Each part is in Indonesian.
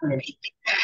Gracias.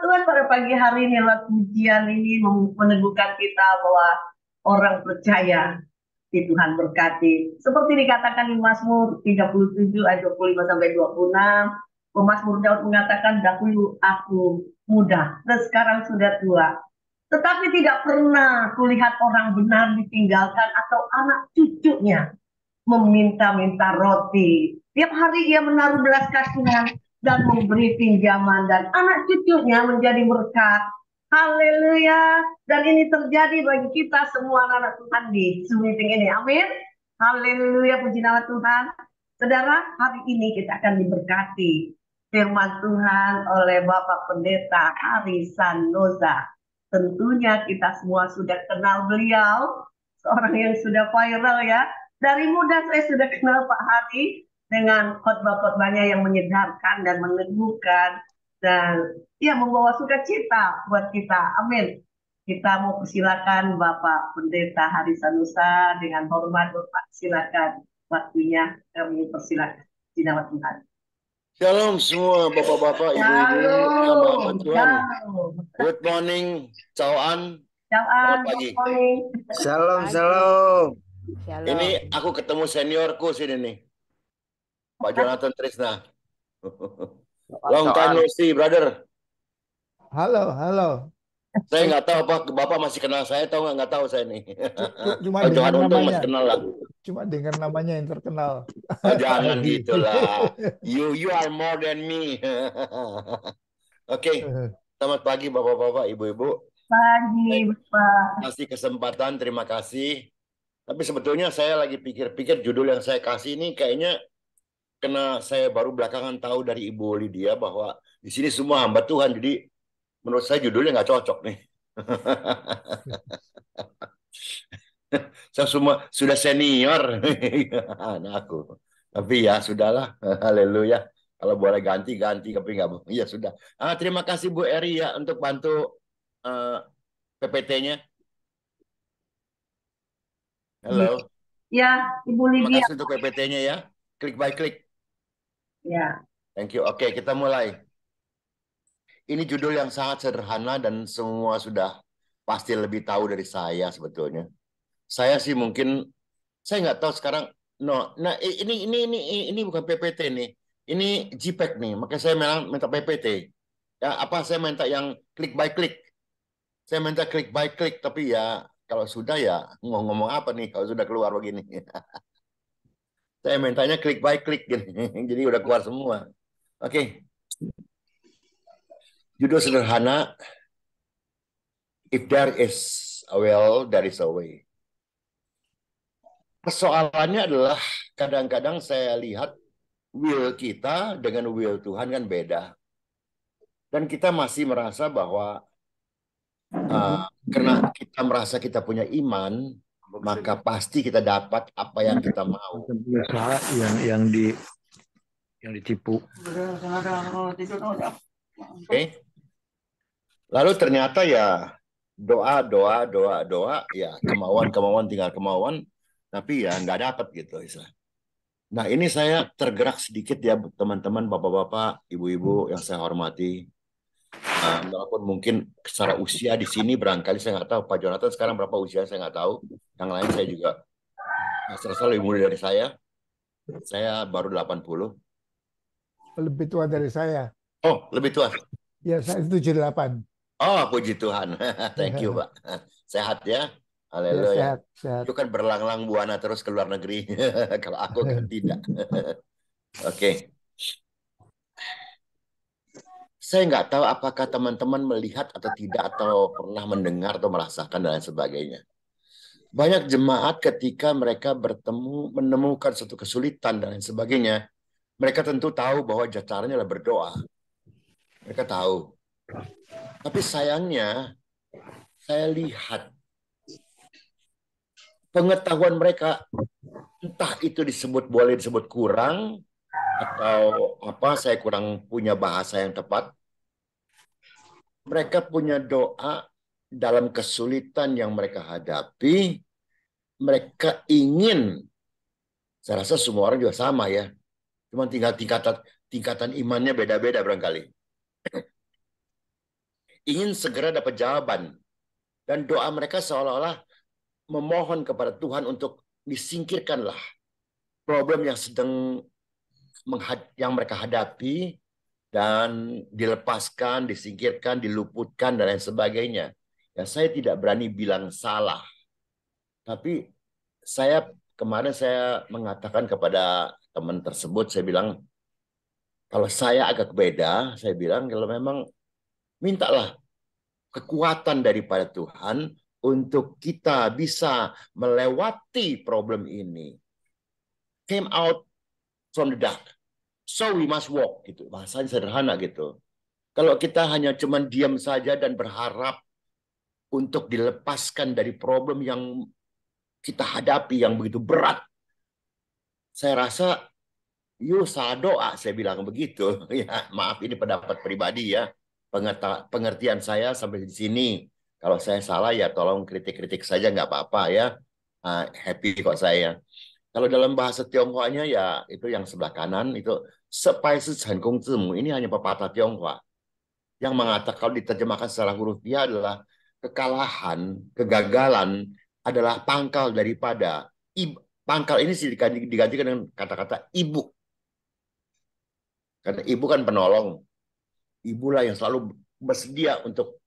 Tuhan pada pagi hari ini lewat pujian ini meneguhkan kita bahwa orang percaya di Tuhan berkati. Seperti dikatakan di Mazmur 37 ayat 25 sampai 26, Pemasmur Daud mengatakan dahulu aku muda dan sekarang sudah tua. Tetapi tidak pernah kulihat orang benar ditinggalkan atau anak cucunya meminta-minta roti. Tiap hari ia menaruh belas kasihan dan memberi pinjaman dan anak cucunya menjadi berkat. Haleluya. Dan ini terjadi bagi kita semua anak Tuhan di Zoom meeting ini. Amin. Haleluya. Puji nama Tuhan. Saudara, hari ini kita akan diberkati firman Tuhan oleh Bapak Pendeta Arisan Noza, Tentunya kita semua sudah kenal beliau, seorang yang sudah viral ya. Dari muda saya sudah kenal Pak Hari, dengan khotbah-khotbahnya yang menyegarkan dan meneguhkan dan ya membawa sukacita buat kita. Amin. Kita mau persilakan Bapak Pendeta Sanusa dengan hormat Bapak silakan waktunya kami persilakan di nama Tuhan. Shalom semua bapak-bapak, ibu-ibu, Bapak Tuhan. Good morning, cawan. Selamat pagi. Shalom, shalom. Ini aku ketemu seniorku sini nih. Pak Jonathan Trisna. Long time no see, brother. Halo, halo. Saya nggak tahu apa Bapak masih kenal saya atau nggak, tahu saya nih. Cuma oh, dengan namanya. kenal lah. Cuma dengan namanya yang terkenal. Oh, jangan gitu lah. You you are more than me. Oke. Okay. Selamat pagi Bapak-bapak, Ibu-ibu. Pagi, Bapak. Kasih kesempatan, terima kasih. Tapi sebetulnya saya lagi pikir-pikir judul yang saya kasih ini kayaknya kena saya baru belakangan tahu dari Ibu Lydia bahwa di sini semua hamba Tuhan. Jadi menurut saya judulnya nggak cocok nih. saya semua sudah senior nah, aku. Tapi ya sudahlah, haleluya. Kalau boleh ganti ganti, tapi nggak boleh. Ya sudah. Ah, terima kasih Bu Eri ya untuk bantu uh, eh, PPT-nya. Halo. Ya, Ibu Lydia. Terima kasih untuk PPT-nya ya. Klik by klik. Ya. Thank you. Oke, okay, kita mulai. Ini judul yang sangat sederhana dan semua sudah pasti lebih tahu dari saya sebetulnya. Saya sih mungkin saya nggak tahu sekarang. No, nah ini ini ini ini bukan PPT nih. Ini JPEG nih. Makanya saya memang minta PPT. Ya, apa saya minta yang klik by klik. Saya minta klik by klik tapi ya kalau sudah ya ngomong, -ngomong apa nih kalau sudah keluar begini. Saya mintanya klik by klik gitu. Jadi udah keluar semua. Oke. Okay. Judul sederhana If there is a will, there is a way. Persoalannya adalah kadang-kadang saya lihat will kita dengan will Tuhan kan beda. Dan kita masih merasa bahwa uh, karena kita merasa kita punya iman, maka pasti kita dapat apa yang nah, kita mau. Usaha yang yang di yang ditipu. Oke. Lalu ternyata ya doa doa doa doa ya kemauan kemauan tinggal kemauan tapi ya nggak dapat gitu Isa. Nah ini saya tergerak sedikit ya teman-teman bapak-bapak ibu-ibu yang saya hormati walaupun mungkin secara usia di sini barangkali saya nggak tahu Pak Jonathan sekarang berapa usia saya nggak tahu. Yang lain saya juga asal lebih muda dari saya. Saya baru 80. Lebih tua dari saya. Oh, lebih tua. Ya, saya 78. Oh, puji Tuhan. Thank you, Pak. Sehat ya? Haleluya. Ya, sehat, sehat. Itu kan berlanglang buana terus ke luar negeri. Kalau aku kan tidak. Oke. Okay saya nggak tahu apakah teman-teman melihat atau tidak atau pernah mendengar atau merasakan dan lain sebagainya. Banyak jemaat ketika mereka bertemu menemukan suatu kesulitan dan lain sebagainya, mereka tentu tahu bahwa caranya adalah berdoa. Mereka tahu. Tapi sayangnya saya lihat pengetahuan mereka entah itu disebut boleh disebut kurang atau apa saya kurang punya bahasa yang tepat mereka punya doa dalam kesulitan yang mereka hadapi, mereka ingin, saya rasa semua orang juga sama ya, cuma tinggal tingkatan tingkatan imannya beda-beda barangkali. ingin segera dapat jawaban dan doa mereka seolah-olah memohon kepada Tuhan untuk disingkirkanlah problem yang sedang yang mereka hadapi dan dilepaskan, disingkirkan, diluputkan dan lain sebagainya. Ya, saya tidak berani bilang salah. Tapi saya kemarin saya mengatakan kepada teman tersebut saya bilang kalau saya agak beda, saya bilang kalau memang mintalah kekuatan daripada Tuhan untuk kita bisa melewati problem ini. Came out from the dark So we must walk gitu. Bahasanya sederhana gitu. Kalau kita hanya cuman diam saja dan berharap untuk dilepaskan dari problem yang kita hadapi yang begitu berat. Saya rasa yuk doa saya bilang begitu. Ya, maaf ini pendapat pribadi ya. pengertian saya sampai di sini. Kalau saya salah ya tolong kritik-kritik saja nggak apa-apa ya. Ah, happy kok saya. Kalau dalam bahasa Tionghoanya ya itu yang sebelah kanan itu sepai Kong Zimu ini hanya pepatah Tionghoa yang mengatakan kalau diterjemahkan secara huruf dia adalah kekalahan, kegagalan adalah pangkal daripada ibu. Pangkal ini sih digantikan dengan kata-kata ibu. Karena ibu kan penolong. Ibulah yang selalu bersedia untuk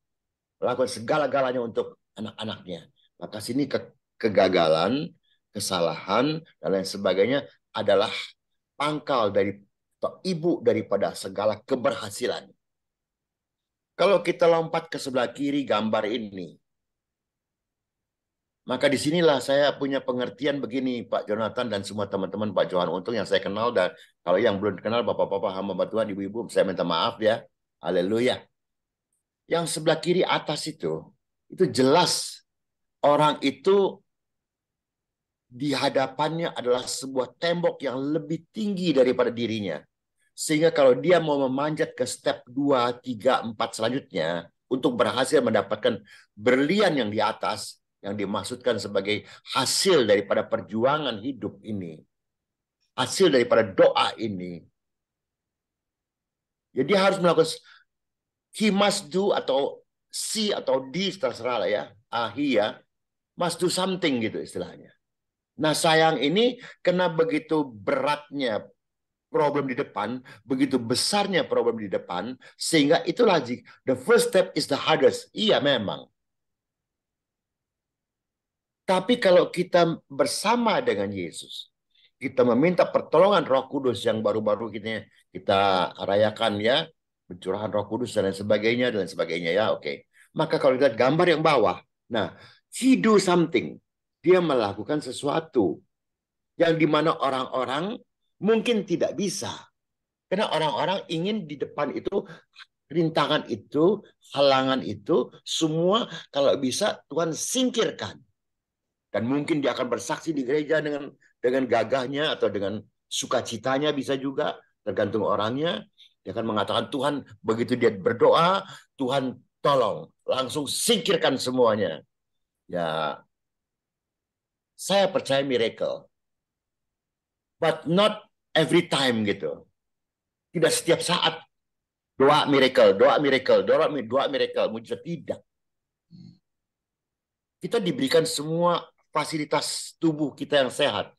melakukan segala-galanya untuk anak-anaknya. Maka sini ke kegagalan kesalahan, dan lain sebagainya adalah pangkal dari atau ibu daripada segala keberhasilan. Kalau kita lompat ke sebelah kiri gambar ini, maka disinilah saya punya pengertian begini Pak Jonathan dan semua teman-teman Pak Johan Untung yang saya kenal dan kalau yang belum kenal Bapak-Bapak hamba Tuhan, Ibu-Ibu, saya minta maaf ya. Haleluya. Yang sebelah kiri atas itu, itu jelas orang itu di hadapannya adalah sebuah tembok yang lebih tinggi daripada dirinya. Sehingga kalau dia mau memanjat ke step 2, 3, 4 selanjutnya untuk berhasil mendapatkan berlian yang di atas yang dimaksudkan sebagai hasil daripada perjuangan hidup ini. Hasil daripada doa ini. Jadi ya, harus melakukan he must do atau see atau di terserah lah ya. Ah, he ya. Must do something gitu istilahnya. Nah sayang ini kena begitu beratnya problem di depan, begitu besarnya problem di depan, sehingga itu itulah the first step is the hardest. Iya memang. Tapi kalau kita bersama dengan Yesus, kita meminta pertolongan Roh Kudus yang baru-baru kita kita rayakan ya, pencurahan Roh Kudus dan lain sebagainya dan lain sebagainya ya, oke. Okay. Maka kalau kita lihat gambar yang bawah, nah, he do something dia melakukan sesuatu yang dimana orang-orang mungkin tidak bisa. Karena orang-orang ingin di depan itu rintangan itu, halangan itu, semua kalau bisa Tuhan singkirkan. Dan mungkin dia akan bersaksi di gereja dengan dengan gagahnya atau dengan sukacitanya bisa juga, tergantung orangnya. Dia akan mengatakan Tuhan begitu dia berdoa, Tuhan tolong langsung singkirkan semuanya. Ya saya percaya miracle. But not every time gitu. Tidak setiap saat doa miracle, doa miracle, doa, doa miracle, mujizat tidak. Kita diberikan semua fasilitas tubuh kita yang sehat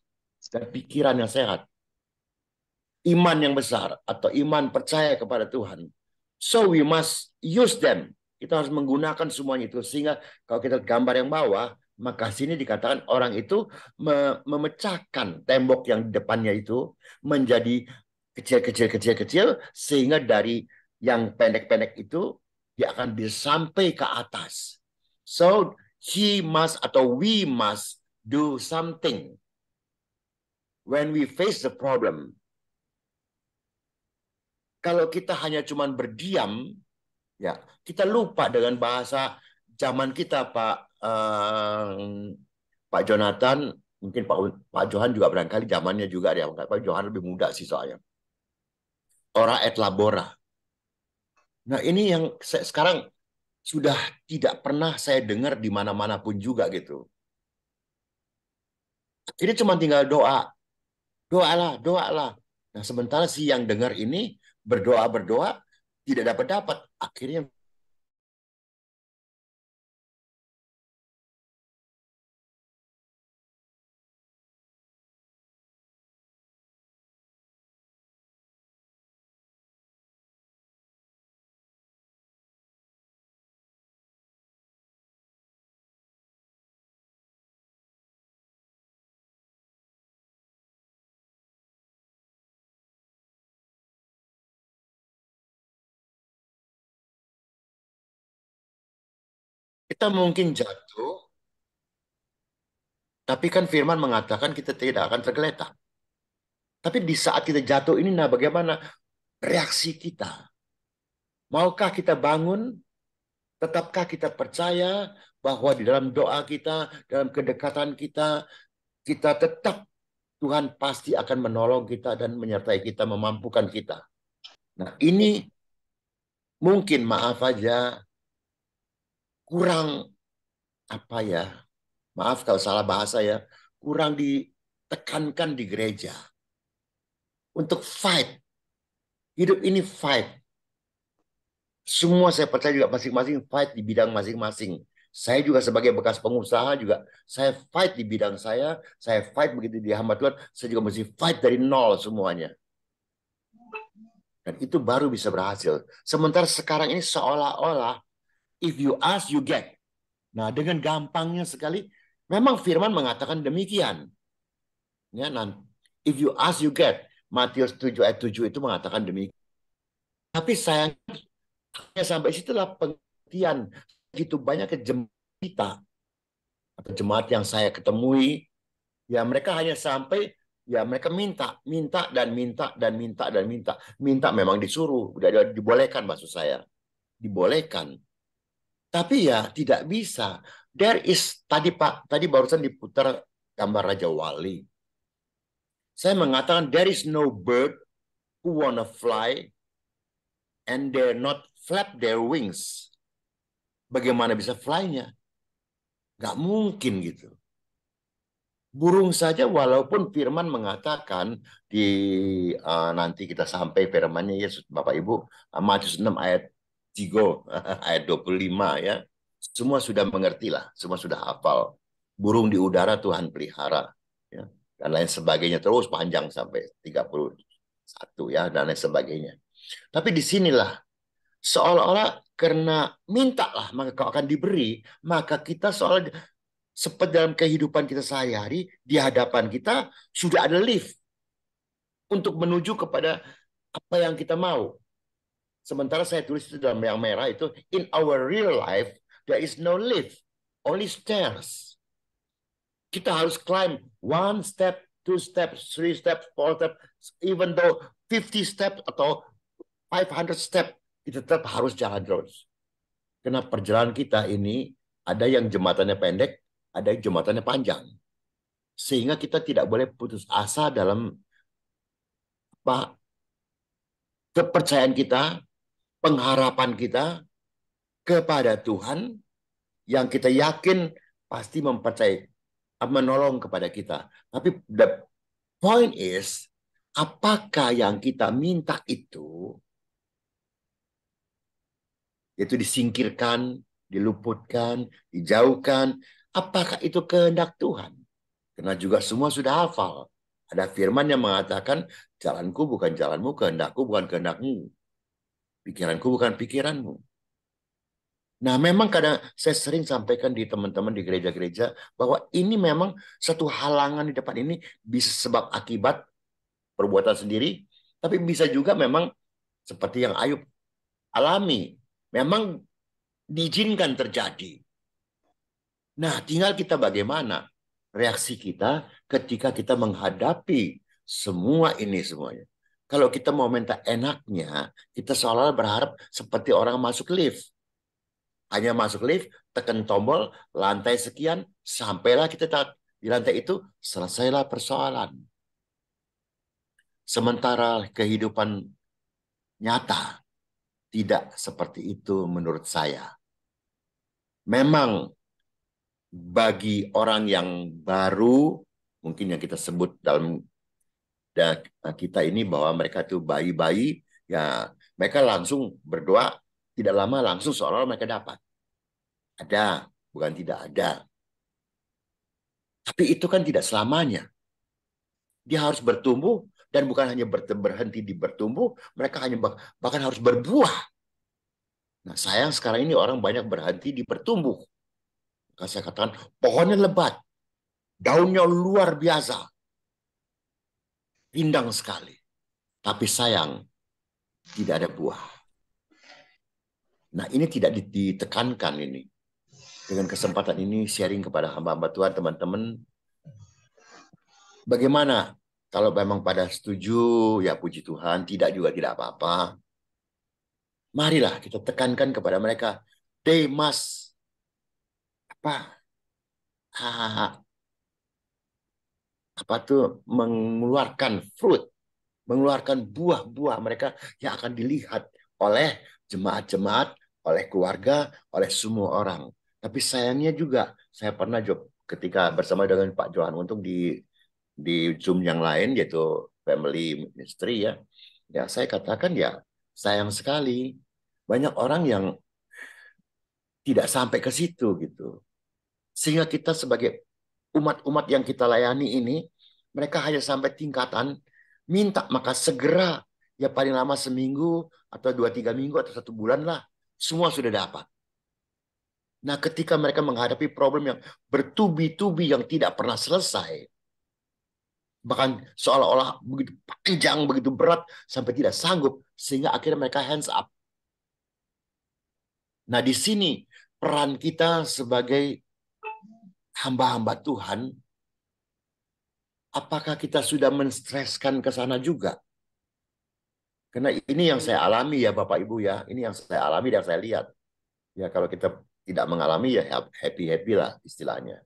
dan pikiran yang sehat. Iman yang besar atau iman percaya kepada Tuhan. So we must use them. Kita harus menggunakan semuanya itu sehingga kalau kita gambar yang bawah, maka sini dikatakan orang itu memecahkan tembok yang di depannya itu menjadi kecil-kecil-kecil-kecil sehingga dari yang pendek-pendek itu dia akan bisa sampai ke atas. So he must atau we must do something when we face the problem. Kalau kita hanya cuman berdiam, ya kita lupa dengan bahasa zaman kita, Pak um, Pak Jonathan mungkin Pak Pak Johan juga barangkali zamannya juga dia Pak Johan lebih muda sih soalnya ora et labora nah ini yang saya, sekarang sudah tidak pernah saya dengar di mana-mana pun juga gitu Ini cuma tinggal doa doalah doalah nah sementara si yang dengar ini berdoa berdoa tidak dapat dapat akhirnya Kita mungkin jatuh, tapi kan firman mengatakan kita tidak akan tergeletak. Tapi di saat kita jatuh ini, nah bagaimana reaksi kita? Maukah kita bangun? Tetapkah kita percaya bahwa di dalam doa kita, dalam kedekatan kita, kita tetap Tuhan pasti akan menolong kita dan menyertai kita, memampukan kita. Nah ini mungkin maaf aja kurang apa ya maaf kalau salah bahasa ya kurang ditekankan di gereja untuk fight hidup ini fight semua saya percaya juga masing-masing fight di bidang masing-masing saya juga sebagai bekas pengusaha juga saya fight di bidang saya, saya fight begitu di hamba Tuhan, saya juga mesti fight dari nol semuanya. Dan itu baru bisa berhasil. Sementara sekarang ini seolah-olah If you ask, you get. Nah, dengan gampangnya sekali, memang firman mengatakan demikian. Ya, nah, if you ask, you get. Matius 7 ayat 7 itu mengatakan demikian. Tapi sayangnya hanya sampai situlah pengertian gitu banyak kejemaat kita atau jemaat yang saya ketemui ya mereka hanya sampai ya mereka minta minta dan minta dan minta dan minta minta memang disuruh udah dibolehkan maksud saya dibolehkan tapi ya tidak bisa. There is tadi Pak, tadi barusan diputar gambar Raja Wali. Saya mengatakan there is no bird who wanna fly and they're not flap their wings. Bagaimana bisa fly-nya? Gak mungkin gitu. Burung saja walaupun Firman mengatakan di uh, nanti kita sampai firmannya Yesus Bapak Ibu Matius 6 ayat Tigo ayat 25 ya. Semua sudah mengertilah, semua sudah hafal. Burung di udara Tuhan pelihara ya. Dan lain sebagainya terus panjang sampai 31 ya dan lain sebagainya. Tapi disinilah seolah-olah karena mintalah maka kau akan diberi, maka kita seolah seperti dalam kehidupan kita sehari-hari di hadapan kita sudah ada lift untuk menuju kepada apa yang kita mau. Sementara saya tulis itu dalam yang merah itu, in our real life, there is no lift, only stairs. Kita harus climb one step, two step, three step, four step, even though 50 step atau 500 step, kita tetap harus jalan terus. Karena perjalanan kita ini ada yang jembatannya pendek, ada yang jembatannya panjang. Sehingga kita tidak boleh putus asa dalam apa, kepercayaan kita pengharapan kita kepada Tuhan yang kita yakin pasti mempercayai, menolong kepada kita. Tapi the point is, apakah yang kita minta itu itu disingkirkan, diluputkan, dijauhkan. Apakah itu kehendak Tuhan? Karena juga semua sudah hafal. Ada firman yang mengatakan, jalanku bukan jalanmu, kehendakku bukan kehendakmu. Pikiranku bukan pikiranmu. Nah, memang kadang saya sering sampaikan di teman-teman di gereja-gereja bahwa ini memang satu halangan di depan ini bisa sebab akibat perbuatan sendiri, tapi bisa juga memang seperti yang Ayub alami, memang diizinkan terjadi. Nah, tinggal kita bagaimana reaksi kita ketika kita menghadapi semua ini semuanya. Kalau kita mau minta enaknya, kita seolah berharap seperti orang masuk lift. Hanya masuk lift, tekan tombol, lantai sekian, sampailah kita di lantai itu, selesailah persoalan. Sementara kehidupan nyata tidak seperti itu menurut saya. Memang bagi orang yang baru, mungkin yang kita sebut dalam dan eh, kita ini bahwa mereka itu bayi-bayi ya mereka langsung berdoa tidak lama langsung seolah-olah mereka dapat ada bukan tidak ada tapi itu kan tidak selamanya dia harus bertumbuh dan bukan hanya berhenti di bertumbuh, mereka hanya bahkan harus berbuah. Nah, sayang sekarang ini orang banyak berhenti di bertumbuh. Maka saya katakan pohonnya lebat, daunnya luar biasa, Indang sekali. Tapi sayang, tidak ada buah. Nah ini tidak ditekankan ini. Dengan kesempatan ini sharing kepada hamba-hamba Tuhan, teman-teman. Bagaimana kalau memang pada setuju, ya puji Tuhan, tidak juga tidak apa-apa. Marilah kita tekankan kepada mereka, they must apa? Ah, apa tuh mengeluarkan fruit, mengeluarkan buah-buah mereka yang akan dilihat oleh jemaat-jemaat, oleh keluarga, oleh semua orang. Tapi sayangnya juga saya pernah job ketika bersama dengan Pak Johan untuk di di Zoom yang lain yaitu family ministry ya. Ya, saya katakan ya sayang sekali banyak orang yang tidak sampai ke situ gitu. Sehingga kita sebagai umat-umat yang kita layani ini mereka hanya sampai tingkatan minta maka segera ya paling lama seminggu atau dua tiga minggu atau satu bulan lah semua sudah dapat. Nah ketika mereka menghadapi problem yang bertubi-tubi yang tidak pernah selesai bahkan seolah-olah begitu panjang begitu berat sampai tidak sanggup sehingga akhirnya mereka hands up. Nah di sini peran kita sebagai hamba-hamba Tuhan, apakah kita sudah menstreskan ke sana juga? Karena ini yang saya alami ya Bapak Ibu ya, ini yang saya alami dan saya lihat. Ya kalau kita tidak mengalami ya happy-happy lah istilahnya.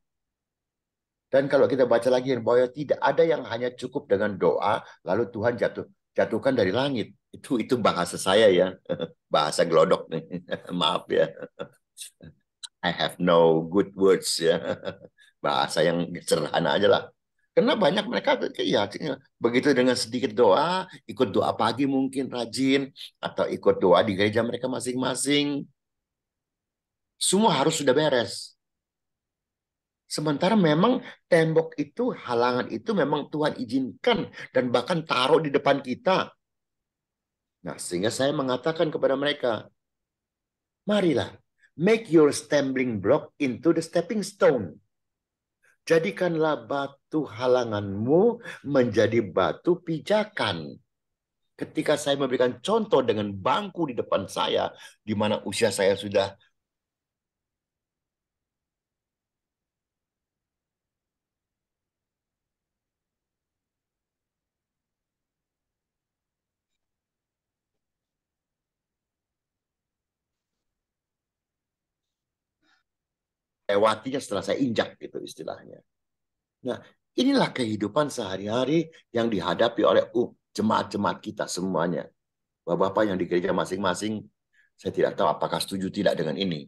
Dan kalau kita baca lagi bahwa tidak ada yang hanya cukup dengan doa lalu Tuhan jatuh jatuhkan dari langit. Itu itu bahasa saya ya, bahasa glodok nih. Maaf ya. I have no good words ya. Bahasa yang sederhana aja lah. Karena banyak mereka ya begitu dengan sedikit doa, ikut doa pagi mungkin rajin atau ikut doa di gereja mereka masing-masing. Semua harus sudah beres. Sementara memang tembok itu, halangan itu memang Tuhan izinkan dan bahkan taruh di depan kita. Nah, sehingga saya mengatakan kepada mereka, marilah Make your stumbling block into the stepping stone. Jadikanlah batu halanganmu menjadi batu pijakan. Ketika saya memberikan contoh dengan bangku di depan saya, di mana usia saya sudah lewatinya setelah saya injak gitu istilahnya. Nah, inilah kehidupan sehari-hari yang dihadapi oleh uh, jemaat-jemaat kita semuanya. Bapak-bapak yang di gereja masing-masing, saya tidak tahu apakah setuju tidak dengan ini.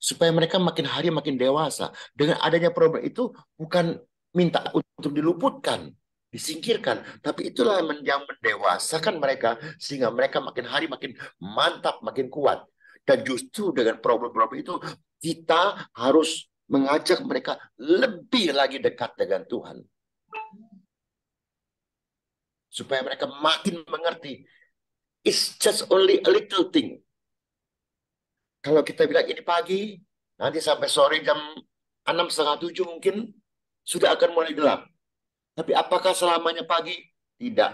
Supaya mereka makin hari makin dewasa. Dengan adanya problem itu bukan minta untuk diluputkan, disingkirkan. Tapi itulah yang mendewasakan mereka sehingga mereka makin hari makin mantap, makin kuat. Dan justru dengan problem-problem itu kita harus mengajak mereka lebih lagi dekat dengan Tuhan. Supaya mereka makin mengerti. It's just only a little thing. Kalau kita bilang ini pagi, nanti sampai sore jam enam setengah tujuh mungkin sudah akan mulai gelap. Tapi apakah selamanya pagi? Tidak.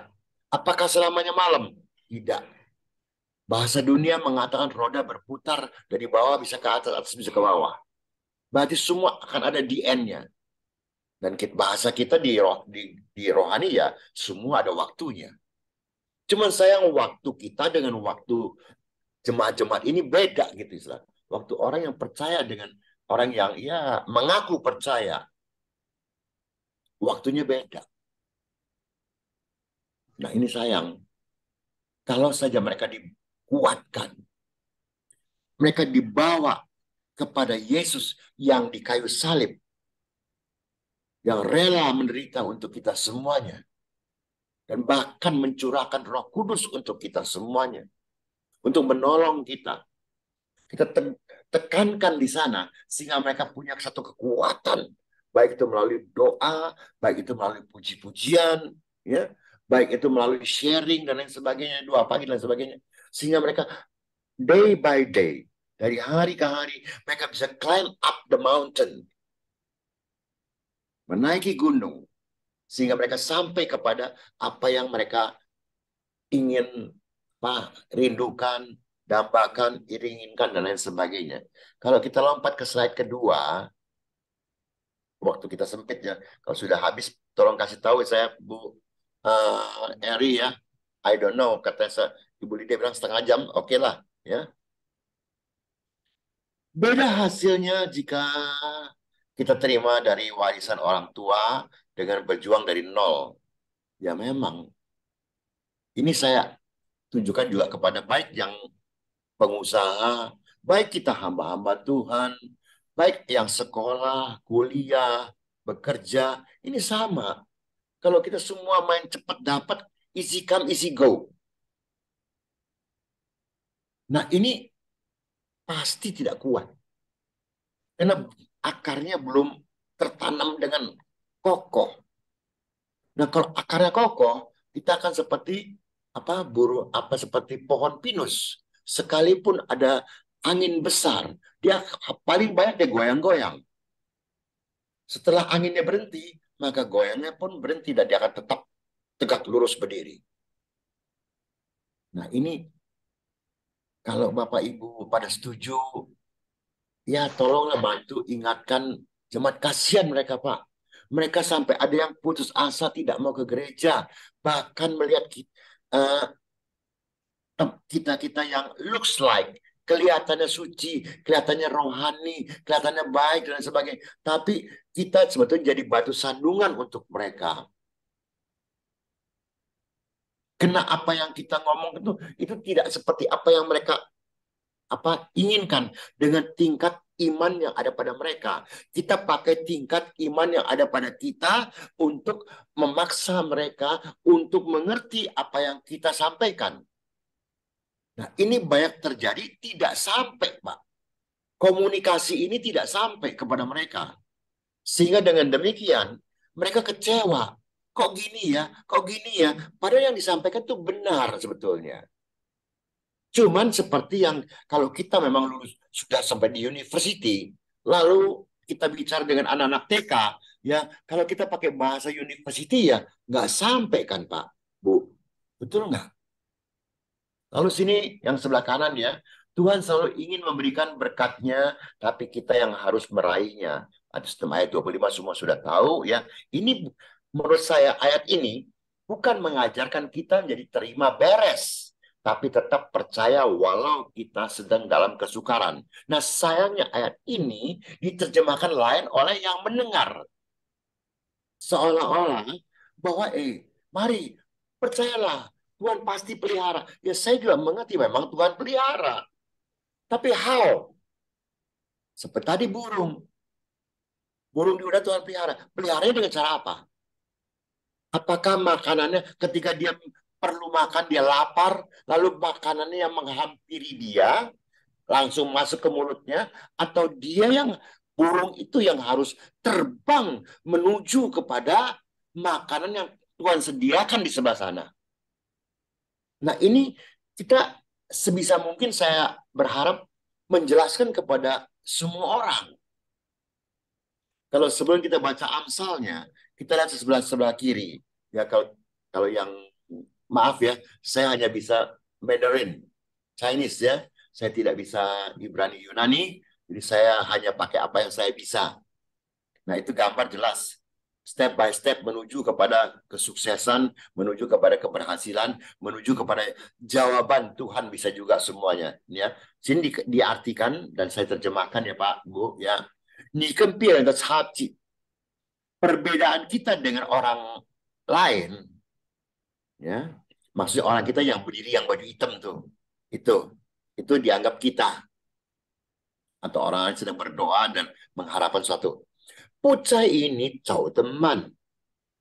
Apakah selamanya malam? Tidak. Bahasa dunia mengatakan roda berputar dari bawah bisa ke atas, atas bisa ke hmm. bawah. Berarti semua akan ada di end-nya. Dan bahasa kita di, roh, di, di rohani ya, semua ada waktunya. Cuman sayang waktu kita dengan waktu jemaat-jemaat ini beda gitu istilah. Waktu orang yang percaya dengan orang yang ya mengaku percaya. Waktunya beda. Nah ini sayang. Kalau saja mereka di, kuatkan. Mereka dibawa kepada Yesus yang di kayu salib. Yang rela menderita untuk kita semuanya. Dan bahkan mencurahkan roh kudus untuk kita semuanya. Untuk menolong kita. Kita te tekankan di sana sehingga mereka punya satu kekuatan baik itu melalui doa, baik itu melalui puji-pujian, ya, baik itu melalui sharing dan lain sebagainya, doa pagi dan lain sebagainya. Sehingga mereka day by day, dari hari ke hari, mereka bisa climb up the mountain. Menaiki gunung. Sehingga mereka sampai kepada apa yang mereka ingin apa, ah, rindukan, dambakan, iringinkan, dan lain sebagainya. Kalau kita lompat ke slide kedua, waktu kita sempit ya. Kalau sudah habis, tolong kasih tahu saya Bu uh, Eri ya. I don't know, katanya Ibu Lydia bilang setengah jam, oke okay lah. Ya. Beda hasilnya jika kita terima dari warisan orang tua dengan berjuang dari nol. Ya memang. Ini saya tunjukkan juga kepada baik yang pengusaha, baik kita hamba-hamba Tuhan, baik yang sekolah, kuliah, bekerja, ini sama. Kalau kita semua main cepat dapat, easy come, easy go. Nah ini pasti tidak kuat. Karena akarnya belum tertanam dengan kokoh. Nah kalau akarnya kokoh, kita akan seperti apa buruh apa seperti pohon pinus. Sekalipun ada angin besar, dia paling banyak dia goyang-goyang. Setelah anginnya berhenti, maka goyangnya pun berhenti dan dia akan tetap tegak lurus berdiri. Nah ini kalau Bapak Ibu pada setuju, ya tolonglah bantu ingatkan jemaat kasihan mereka Pak. Mereka sampai ada yang putus asa tidak mau ke gereja, bahkan melihat kita eh, kita-kita yang looks like kelihatannya suci, kelihatannya rohani, kelihatannya baik dan sebagainya. Tapi kita sebetulnya jadi batu sandungan untuk mereka kena apa yang kita ngomong itu itu tidak seperti apa yang mereka apa inginkan dengan tingkat iman yang ada pada mereka. Kita pakai tingkat iman yang ada pada kita untuk memaksa mereka untuk mengerti apa yang kita sampaikan. Nah, ini banyak terjadi tidak sampai, Pak. Komunikasi ini tidak sampai kepada mereka. Sehingga dengan demikian, mereka kecewa kok gini ya, kok gini ya. Padahal yang disampaikan itu benar sebetulnya. Cuman seperti yang kalau kita memang lulus sudah sampai di university, lalu kita bicara dengan anak-anak TK, ya kalau kita pakai bahasa university ya nggak sampai kan Pak, Bu, betul nggak? Lalu sini yang sebelah kanan ya, Tuhan selalu ingin memberikan berkatnya, tapi kita yang harus meraihnya. Ada sistem ayat 25 semua sudah tahu ya. Ini menurut saya ayat ini bukan mengajarkan kita menjadi terima beres, tapi tetap percaya walau kita sedang dalam kesukaran. Nah, sayangnya ayat ini diterjemahkan lain oleh yang mendengar. Seolah-olah bahwa, eh, mari, percayalah, Tuhan pasti pelihara. Ya, saya juga mengerti memang Tuhan pelihara. Tapi how? Seperti tadi burung. Burung di udara Tuhan pelihara. Peliharanya dengan cara apa? Apakah makanannya ketika dia perlu makan dia lapar, lalu makanannya yang menghampiri dia langsung masuk ke mulutnya atau dia yang burung itu yang harus terbang menuju kepada makanan yang Tuhan sediakan di sebelah sana. Nah, ini kita sebisa mungkin saya berharap menjelaskan kepada semua orang. Kalau sebelum kita baca Amsalnya, kita lihat sebelah sebelah kiri ya kalau kalau yang maaf ya, saya hanya bisa Mandarin, Chinese ya. Saya tidak bisa Ibrani Yunani, jadi saya hanya pakai apa yang saya bisa. Nah, itu gambar jelas. Step by step menuju kepada kesuksesan, menuju kepada keberhasilan, menuju kepada jawaban Tuhan bisa juga semuanya. Ya, sini di, diartikan dan saya terjemahkan ya Pak Bu ya. Ni kempir Perbedaan kita dengan orang lain. Ya, maksudnya orang kita yang berdiri yang baju hitam tuh, itu itu dianggap kita atau orang yang sedang berdoa dan mengharapkan suatu. Pucai ini cowok teman.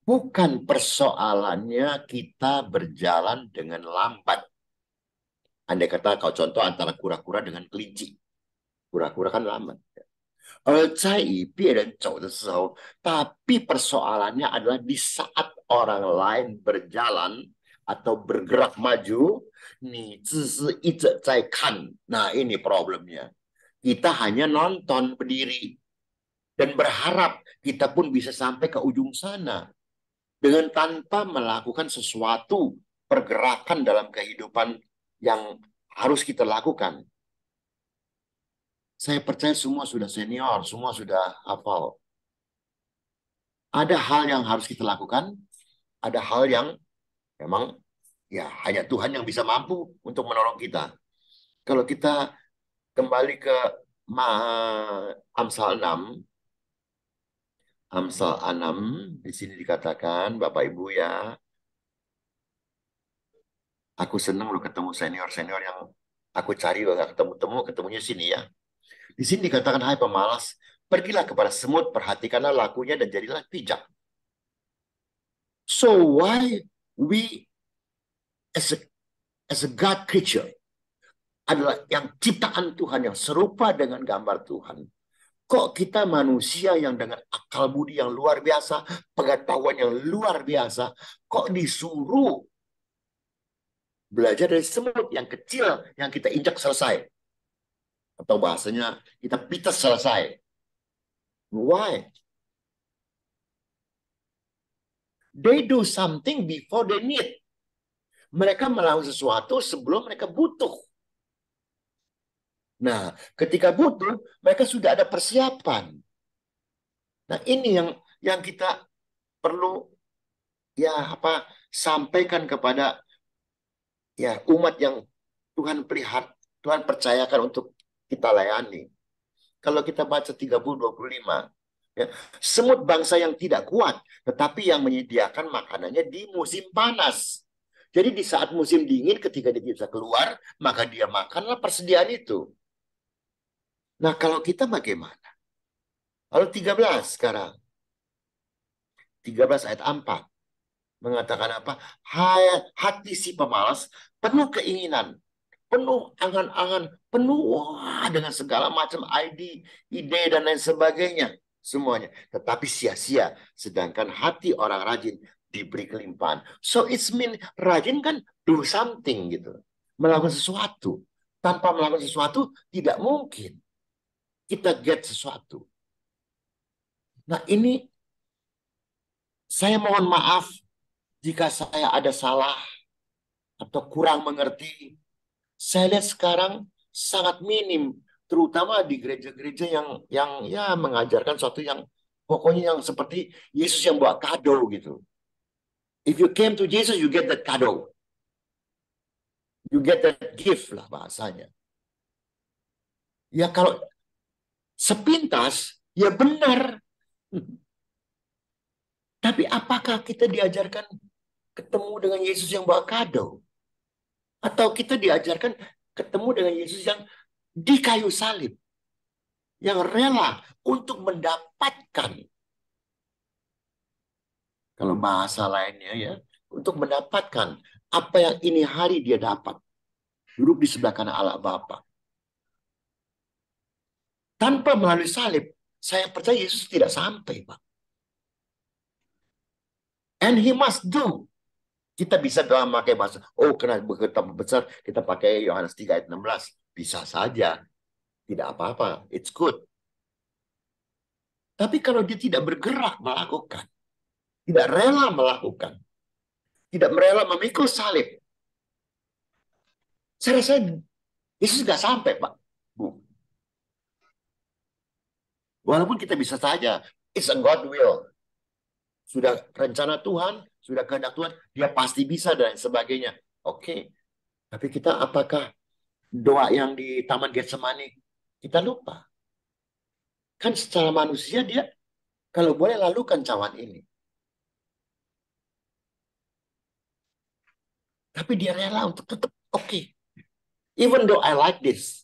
Bukan persoalannya kita berjalan dengan lambat. Anda kata kau contoh antara kura-kura dengan kelinci. Kura-kura kan lambat. Cai dan jauh Tapi persoalannya adalah di saat orang lain berjalan atau bergerak maju, ni kan. Nah, ini problemnya. Kita hanya nonton berdiri dan berharap kita pun bisa sampai ke ujung sana dengan tanpa melakukan sesuatu pergerakan dalam kehidupan yang harus kita lakukan. Saya percaya semua sudah senior, semua sudah hafal. Ada hal yang harus kita lakukan, ada hal yang memang ya hanya Tuhan yang bisa mampu untuk menolong kita. Kalau kita kembali ke Ma Amsal 6 Amsal 6 di sini dikatakan Bapak Ibu ya aku senang loh ketemu senior-senior yang aku cari lo gak ketemu-temu, ketemunya sini ya. Di sini dikatakan, hai pemalas, pergilah kepada semut, perhatikanlah lakunya dan jadilah pijak. So why we as a, as a God creature adalah yang ciptaan Tuhan yang serupa dengan gambar Tuhan. Kok kita manusia yang dengan akal budi yang luar biasa, pengetahuan yang luar biasa, kok disuruh belajar dari semut yang kecil yang kita injak selesai. Atau bahasanya kita pita selesai. Why? They do something before they need. Mereka melakukan sesuatu sebelum mereka butuh. Nah, ketika butuh, mereka sudah ada persiapan. Nah, ini yang yang kita perlu ya apa sampaikan kepada ya umat yang Tuhan pelihara, Tuhan percayakan untuk kita layani. Kalau kita baca 30 25, Ya. Semut bangsa yang tidak kuat, tetapi yang menyediakan makanannya di musim panas. Jadi di saat musim dingin ketika dia bisa keluar, maka dia makanlah persediaan itu. Nah kalau kita bagaimana? Lalu 13 sekarang. 13 ayat 4. Mengatakan apa? Hati si pemalas penuh keinginan. Penuh angan-angan. Penuh wah, dengan segala macam ID, ide, dan lain sebagainya semuanya. Tetapi sia-sia. Sedangkan hati orang rajin diberi kelimpahan. So it's mean rajin kan do something gitu. Melakukan hmm. sesuatu. Tanpa melakukan sesuatu tidak mungkin. Kita get sesuatu. Nah ini saya mohon maaf jika saya ada salah atau kurang mengerti. Saya lihat sekarang sangat minim terutama di gereja-gereja yang yang ya mengajarkan sesuatu yang pokoknya yang seperti Yesus yang bawa kado gitu. If you came to Jesus, you get that kado. You get that gift lah bahasanya. Ya kalau sepintas, ya benar. Tapi apakah kita diajarkan ketemu dengan Yesus yang bawa kado? Atau kita diajarkan ketemu dengan Yesus yang di kayu salib yang rela untuk mendapatkan kalau bahasa lainnya ya untuk mendapatkan apa yang ini hari dia dapat duduk di sebelah kanan Allah Bapa tanpa melalui salib saya percaya Yesus tidak sampai Pak and he must do kita bisa dalam pakai bahasa oh karena begitu besar kita pakai Yohanes 3 ayat 16 bisa saja. Tidak apa-apa, it's good. Tapi kalau dia tidak bergerak melakukan, tidak rela melakukan, tidak rela memikul salib, saya rasa Yesus nggak sampai, Pak. Bu. Walaupun kita bisa saja, it's a God will. Sudah rencana Tuhan, sudah kehendak Tuhan, dia pasti bisa dan sebagainya. Oke, okay. tapi kita apakah doa yang di Taman Getsemani kita lupa. Kan secara manusia dia kalau boleh lalukan cawan ini. Tapi dia rela untuk tetap oke. Okay. Even though I like this.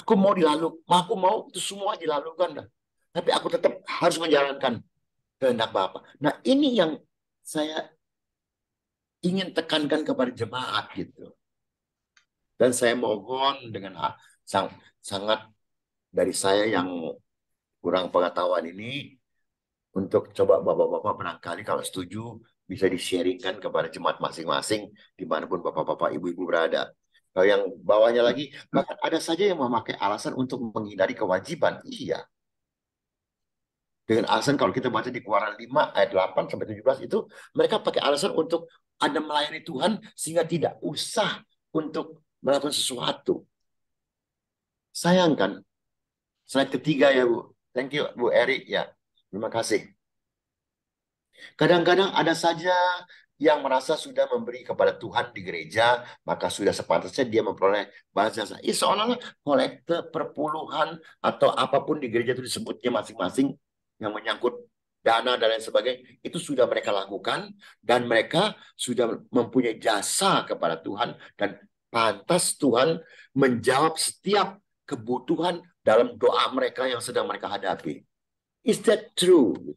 Aku mau dilalu, aku mau itu semua dilalukan dah. Tapi aku tetap harus menjalankan kehendak Bapak. Nah ini yang saya ingin tekankan kepada jemaat gitu dan saya mohon dengan ah, sang, sangat dari saya yang kurang pengetahuan ini untuk coba bapak-bapak barangkali kalau setuju bisa disharingkan kepada jemaat masing-masing dimanapun bapak-bapak ibu-ibu berada. Kalau yang bawahnya lagi, bahkan ada saja yang memakai alasan untuk menghindari kewajiban. Iya. Dengan alasan kalau kita baca di Keluaran 5 ayat 8 sampai 17 itu mereka pakai alasan untuk ada melayani Tuhan sehingga tidak usah untuk melakukan sesuatu. Sayangkan. Slide ketiga ya Bu. Thank you Bu Erik Ya, terima kasih. Kadang-kadang ada saja yang merasa sudah memberi kepada Tuhan di gereja, maka sudah sepantasnya dia memperoleh bahasa. Ini seolah-olah kolekte perpuluhan atau apapun di gereja itu disebutnya masing-masing yang menyangkut dana dan lain sebagainya. Itu sudah mereka lakukan dan mereka sudah mempunyai jasa kepada Tuhan dan Pantas Tuhan menjawab setiap kebutuhan dalam doa mereka yang sedang mereka hadapi. Is that true?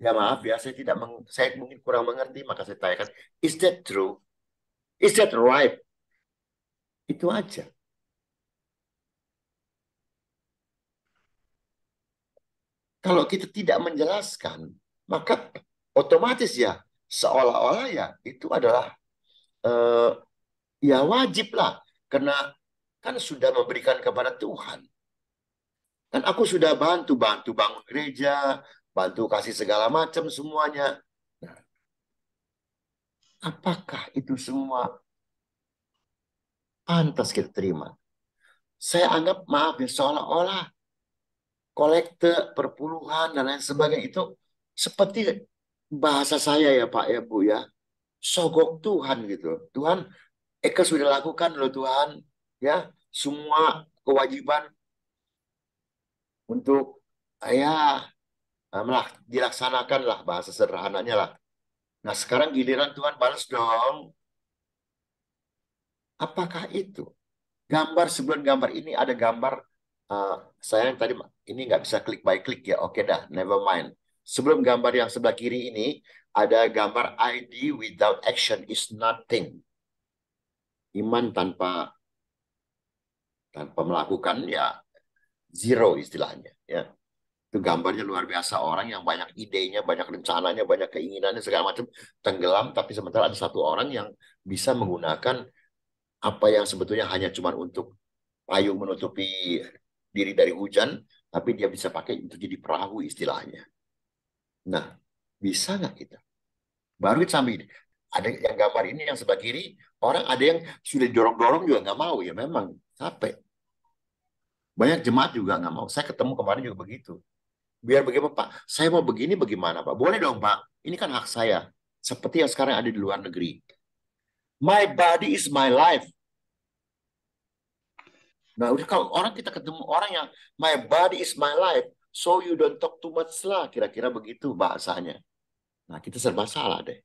Ya maaf ya, saya tidak meng, saya mungkin kurang mengerti, maka saya tanyakan, is that true? Is that right? Itu aja. Kalau kita tidak menjelaskan, maka otomatis ya seolah-olah ya itu adalah uh, Ya wajiblah. Karena kan sudah memberikan kepada Tuhan. Kan aku sudah bantu, bantu bangun gereja, bantu kasih segala macam semuanya. Nah, apakah itu semua pantas kita terima? Saya anggap maaf ya seolah-olah kolekte, perpuluhan dan lain sebagainya itu seperti bahasa saya ya Pak ya Bu ya. Sogok Tuhan gitu. Tuhan Eka sudah lakukan loh Tuhan, ya semua kewajiban untuk ya eh, dilaksanakan lah bahasa sederhananya lah. Nah sekarang giliran Tuhan balas dong. Apakah itu? Gambar sebelum gambar ini ada gambar uh, saya yang tadi ini nggak bisa klik by klik ya. Oke dah, never mind. Sebelum gambar yang sebelah kiri ini ada gambar ID without action is nothing iman tanpa tanpa melakukan ya zero istilahnya ya itu gambarnya luar biasa orang yang banyak idenya banyak rencananya banyak keinginannya segala macam tenggelam tapi sementara ada satu orang yang bisa menggunakan apa yang sebetulnya hanya cuma untuk payung menutupi diri dari hujan tapi dia bisa pakai untuk jadi perahu istilahnya nah bisa nggak kita baru kita sampai ada yang gambar ini yang sebelah kiri Orang ada yang sudah dorong-dorong juga nggak mau ya memang capek. Banyak jemaat juga nggak mau. Saya ketemu kemarin juga begitu. Biar bagaimana Pak, saya mau begini bagaimana Pak? Boleh dong Pak, ini kan hak saya. Seperti yang sekarang ada di luar negeri. My body is my life. Nah, udah kalau orang kita ketemu orang yang my body is my life, so you don't talk too much lah, kira-kira begitu bahasanya. Nah, kita serba salah deh.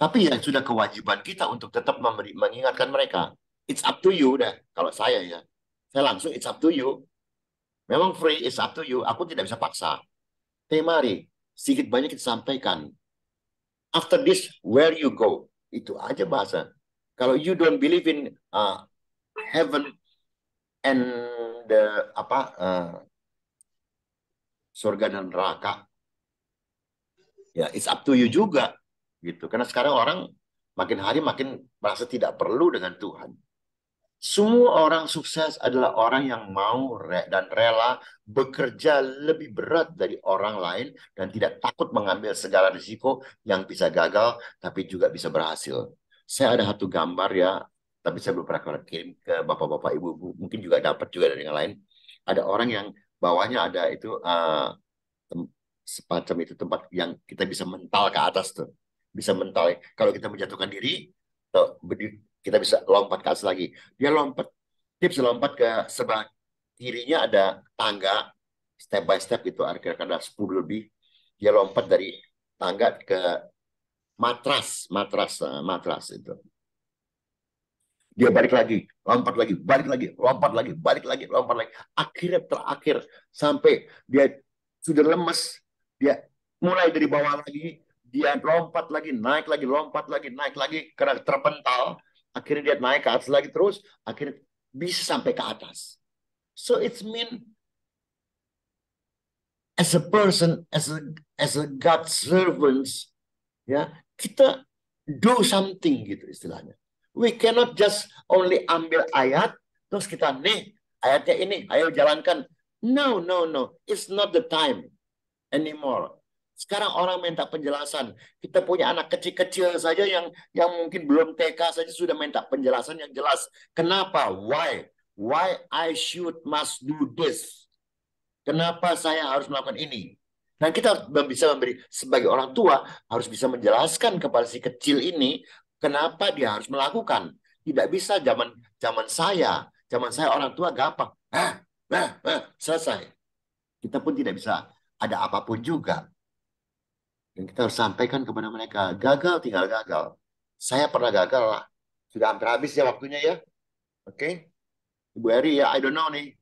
Tapi yang sudah kewajiban kita untuk tetap memberi, mengingatkan mereka. It's up to you dah. Kalau saya ya, saya langsung it's up to you. Memang free, it's up to you. Aku tidak bisa paksa. Tapi mari, sedikit banyak kita sampaikan. After this, where you go? Itu aja bahasa. Kalau you don't believe in uh, heaven and the apa uh, surga dan neraka, ya it's up to you juga gitu. Karena sekarang orang makin hari makin merasa tidak perlu dengan Tuhan. Semua orang sukses adalah orang yang mau dan rela bekerja lebih berat dari orang lain dan tidak takut mengambil segala risiko yang bisa gagal tapi juga bisa berhasil. Saya ada satu gambar ya, tapi saya belum pernah kirim ke bapak-bapak ibu-ibu, mungkin juga dapat juga dari yang lain. Ada orang yang bawahnya ada itu uh, semacam itu tempat yang kita bisa mental ke atas tuh bisa mental. Kalau kita menjatuhkan diri, kita bisa lompat ke atas lagi. Dia lompat, tips lompat ke sebelah kirinya ada tangga, step by step itu akhirnya karena 10 lebih. Dia lompat dari tangga ke matras, matras, eh, matras itu. Dia balik lagi, lompat lagi, balik lagi, lompat lagi, balik lagi, lompat lagi. Akhirnya terakhir sampai dia sudah lemes, dia mulai dari bawah lagi, dia lompat lagi, naik lagi, lompat lagi, naik lagi, karena terpental. Akhirnya dia naik ke atas lagi terus, akhirnya bisa sampai ke atas. So it's mean as a person, as a as a God servants, ya kita do something gitu istilahnya. We cannot just only ambil ayat terus kita nih ayatnya ini, ayo jalankan. No, no, no, it's not the time anymore sekarang orang minta penjelasan. Kita punya anak kecil-kecil saja yang yang mungkin belum TK saja sudah minta penjelasan yang jelas. Kenapa? Why? Why I should must do this? Kenapa saya harus melakukan ini? Dan kita bisa memberi sebagai orang tua harus bisa menjelaskan kepada si kecil ini kenapa dia harus melakukan. Tidak bisa zaman zaman saya, zaman saya orang tua gampang. Hah, nah, nah, selesai. Kita pun tidak bisa ada apapun juga. Dan kita harus sampaikan kepada mereka, gagal tinggal gagal. Saya pernah gagal lah. Sudah hampir habis ya waktunya ya. Oke. Okay? Ibu Eri ya, I don't know nih.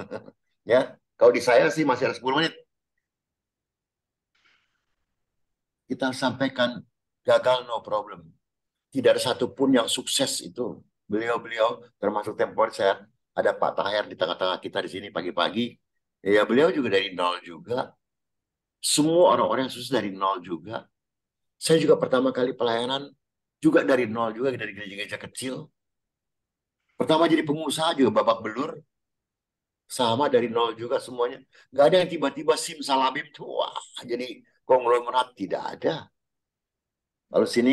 ya, kalau di saya sih masih ada 10 menit. Kita sampaikan gagal no problem. Tidak ada satupun yang sukses itu. Beliau-beliau termasuk temporer saya ada Pak Tahir di tengah-tengah kita di sini pagi-pagi. Ya beliau juga dari nol juga semua orang-orang yang susah dari nol juga. Saya juga pertama kali pelayanan juga dari nol juga dari gereja-gereja kecil. Pertama jadi pengusaha juga babak belur. Sama dari nol juga semuanya. Gak ada yang tiba-tiba sim tuh wah, jadi konglomerat tidak ada. Lalu sini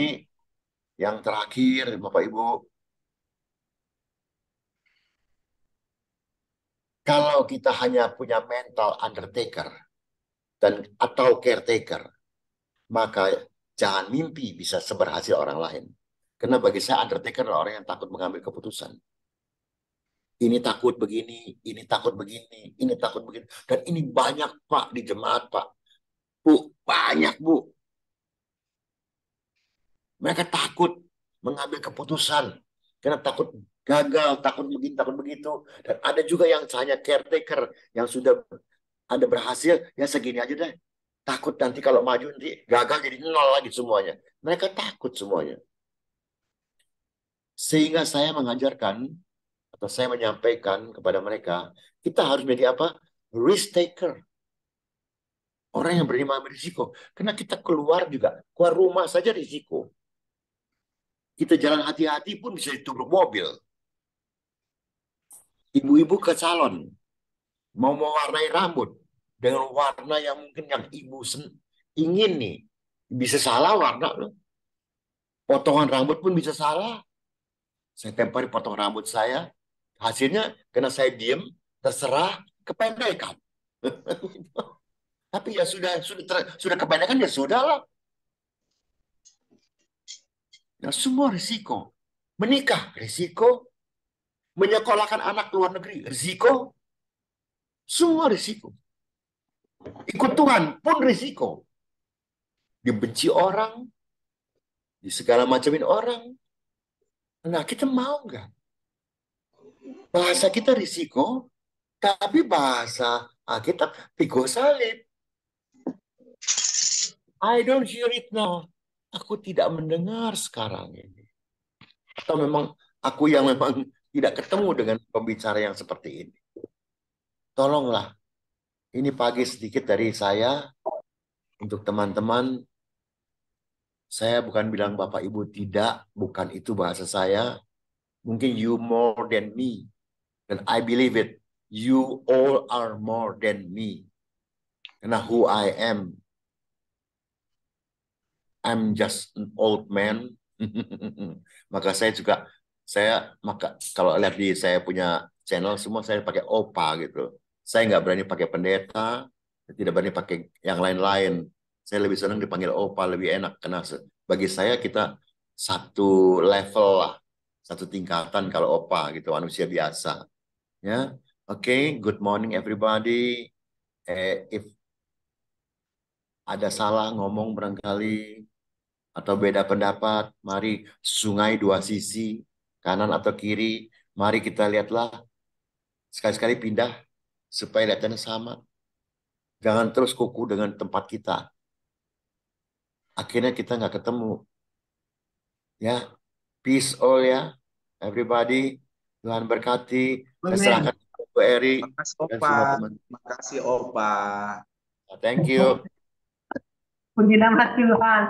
yang terakhir Bapak Ibu kalau kita hanya punya mental undertaker dan atau caretaker, maka jangan mimpi bisa seberhasil orang lain. Karena bagi saya undertaker adalah orang yang takut mengambil keputusan. Ini takut begini, ini takut begini, ini takut begini. Dan ini banyak Pak di jemaat Pak. Bu, banyak Bu. Mereka takut mengambil keputusan. Karena takut gagal, takut begini, takut begitu. Dan ada juga yang hanya caretaker yang sudah anda berhasil, ya segini aja deh. Takut nanti kalau maju nanti gagal jadi nol lagi semuanya. Mereka takut semuanya. Sehingga saya mengajarkan atau saya menyampaikan kepada mereka, kita harus menjadi apa? Risk taker. Orang yang berani mengambil risiko. Karena kita keluar juga, keluar rumah saja risiko. Kita jalan hati-hati pun bisa ditubruk mobil. Ibu-ibu ke salon, mau mewarnai rambut dengan warna yang mungkin yang ibu ingin nih bisa salah warna potongan rambut pun bisa salah saya tempari potongan rambut saya hasilnya karena saya diem terserah kependekan tapi ya sudah sudah ter, sudah kependekan ya sudah lah nah, semua risiko menikah risiko menyekolahkan anak luar negeri risiko semua risiko. Ikut Tuhan pun risiko. Dibenci orang, di segala macamin orang. Nah, kita mau nggak? Bahasa kita risiko, tapi bahasa Alkitab tiga pigo salib. I don't hear it now. Aku tidak mendengar sekarang ini. Atau memang aku yang memang tidak ketemu dengan pembicara yang seperti ini tolonglah ini pagi sedikit dari saya untuk teman-teman. Saya bukan bilang Bapak Ibu tidak, bukan itu bahasa saya. Mungkin you more than me. dan I believe it. You all are more than me. Karena who I am. I'm just an old man. maka saya juga saya maka kalau lihat di saya punya channel semua saya pakai opa gitu saya nggak berani pakai pendeta, tidak berani pakai yang lain-lain. Saya lebih senang dipanggil opa, lebih enak. Karena bagi saya kita satu level lah, satu tingkatan kalau opa gitu, manusia biasa. Ya, oke, okay, good morning everybody. Eh, if ada salah ngomong barangkali atau beda pendapat, mari sungai dua sisi, kanan atau kiri, mari kita lihatlah sekali-sekali pindah supaya kelihatannya sama. Jangan terus kuku dengan tempat kita. Akhirnya kita nggak ketemu. Ya, peace all ya, everybody. Tuhan berkati. Terserahkan Bu Eri. Terima Opa. Opa. Ya, thank you. Puji nama Tuhan.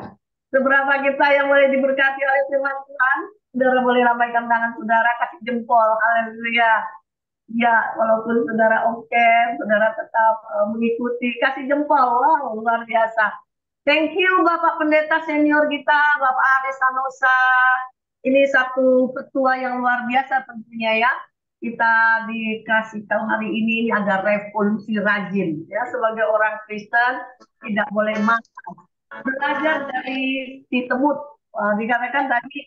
Seberapa kita yang boleh diberkati oleh firman Tuhan, saudara boleh ramaikan tangan saudara, kasih jempol, haleluya. Ya, walaupun saudara oke saudara tetap uh, mengikuti. Kasih jempol, wow, luar biasa. Thank you Bapak Pendeta Senior kita, Bapak Aris Anosa. Ini satu petua yang luar biasa tentunya ya. Kita dikasih tahu hari ini ada revolusi rajin. ya Sebagai orang Kristen tidak boleh makan. Belajar dari si temut Uh, eh, dikarenakan tadi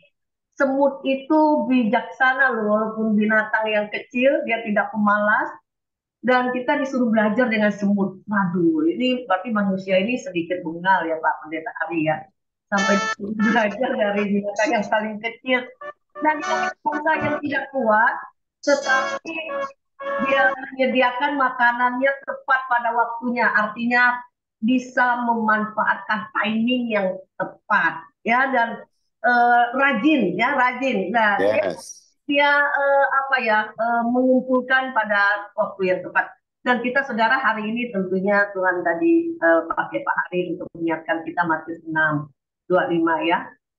semut itu bijaksana loh, walaupun binatang yang kecil, dia tidak pemalas. Dan kita disuruh belajar dengan semut. Waduh, ini berarti manusia ini sedikit bengal ya Pak Pendeta Ari ya. Sampai belajar dari binatang yang paling kecil. Dan bangsa yang tidak kuat, tetapi dia menyediakan makanannya tepat pada waktunya. Artinya bisa memanfaatkan timing yang tepat ya dan uh, rajin ya rajin nah yes. dia, uh, apa ya uh, mengumpulkan pada waktu yang tepat dan kita saudara hari ini tentunya Tuhan tadi uh, pakai Pak Hari untuk mengingatkan kita Matius 6 25 ya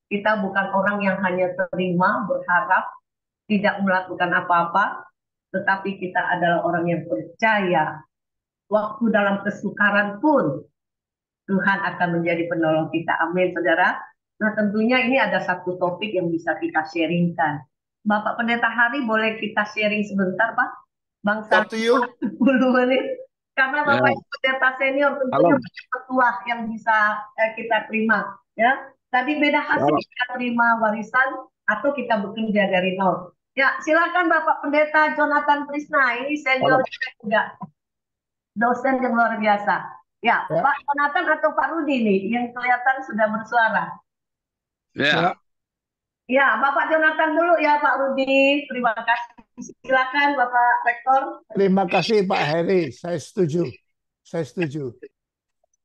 kita bukan orang yang hanya terima berharap tidak melakukan apa-apa tetapi kita adalah orang yang percaya waktu dalam kesukaran pun Tuhan akan menjadi penolong kita. Amin, saudara. Nah tentunya ini ada satu topik yang bisa kita sharingkan. Bapak Pendeta Hari boleh kita sharing sebentar Pak? Bang Satu to menit. Karena ya. Bapak yeah. Pendeta Senior tentunya Halo. banyak yang bisa eh, kita terima. ya. Tadi beda hasil Halo. kita terima warisan atau kita bekerja dari nol. Ya, silakan Bapak Pendeta Jonathan Prisna ini senior Halo. juga dosen yang luar biasa. Ya, ya, Pak Jonathan atau Pak Rudi nih yang kelihatan sudah bersuara. Ya. ya. Ya, Bapak Jonathan dulu ya Pak Rudi. Terima kasih. Silakan Bapak Rektor. Terima kasih Pak Heri. Saya setuju. Saya setuju.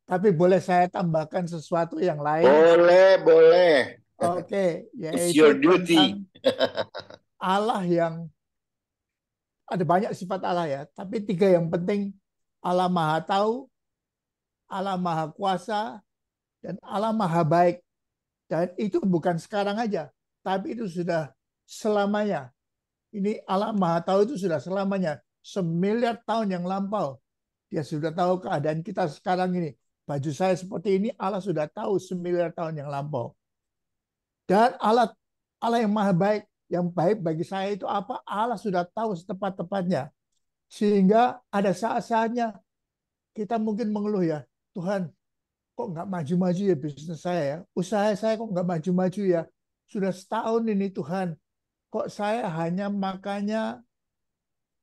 Tapi boleh saya tambahkan sesuatu yang lain? Boleh, boleh. Oke, okay, yaitu It's your duty. Allah yang ada banyak sifat Allah ya, tapi tiga yang penting Allah Maha Tahu, Allah Maha Kuasa, dan Allah Maha Baik. Dan itu bukan sekarang aja, tapi itu sudah selamanya. Ini Allah Maha Tahu itu sudah selamanya. Semiliar tahun yang lampau. Dia sudah tahu keadaan kita sekarang ini. Baju saya seperti ini Allah sudah tahu semiliar tahun yang lampau. Dan Allah Allah yang maha baik, yang baik bagi saya itu apa? Allah sudah tahu setepat-tepatnya. Sehingga ada saat-saatnya kita mungkin mengeluh ya, Tuhan kok nggak maju-maju ya bisnis saya ya? Usaha saya kok nggak maju-maju ya? Sudah setahun ini Tuhan, kok saya hanya makannya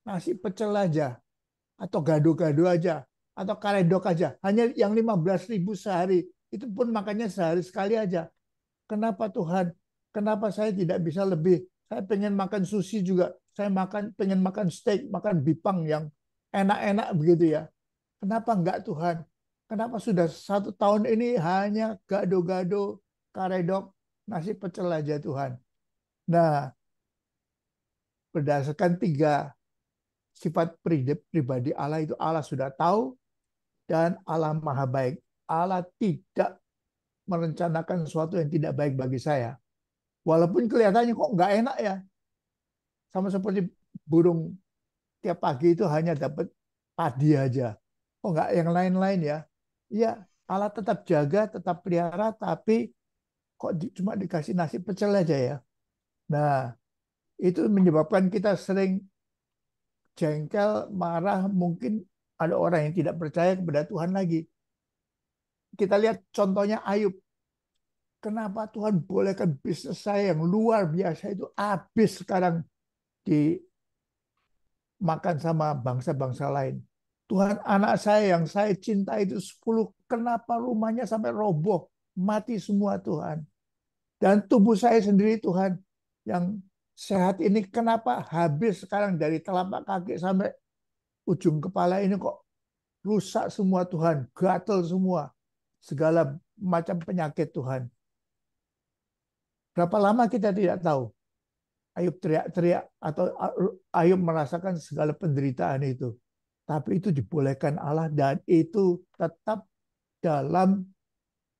nasi pecel aja, atau gado-gado aja, atau karedok aja. Hanya yang 15 ribu sehari, itu pun makannya sehari sekali aja. Kenapa Tuhan? Kenapa saya tidak bisa lebih? Saya pengen makan sushi juga. Saya makan pengen makan steak, makan bipang yang enak-enak begitu ya. Kenapa enggak Tuhan? Kenapa sudah satu tahun ini hanya gado-gado, karedok, nasi pecel aja Tuhan. Nah, berdasarkan tiga sifat pribadi Allah itu Allah sudah tahu dan Allah maha baik. Allah tidak merencanakan sesuatu yang tidak baik bagi saya. Walaupun kelihatannya kok nggak enak ya. Sama seperti burung tiap pagi itu hanya dapat padi aja. Kok nggak yang lain-lain ya ya Allah tetap jaga, tetap pelihara, tapi kok di, cuma dikasih nasi pecel aja ya. Nah, itu menyebabkan kita sering jengkel, marah, mungkin ada orang yang tidak percaya kepada Tuhan lagi. Kita lihat contohnya Ayub. Kenapa Tuhan bolehkan bisnis saya yang luar biasa itu habis sekarang dimakan sama bangsa-bangsa lain. Tuhan anak saya yang saya cinta itu 10, kenapa rumahnya sampai roboh, mati semua Tuhan. Dan tubuh saya sendiri Tuhan yang sehat ini kenapa habis sekarang dari telapak kaki sampai ujung kepala ini kok rusak semua Tuhan, gatel semua, segala macam penyakit Tuhan. Berapa lama kita tidak tahu. Ayub teriak-teriak atau Ayub merasakan segala penderitaan itu tapi itu dibolehkan Allah dan itu tetap dalam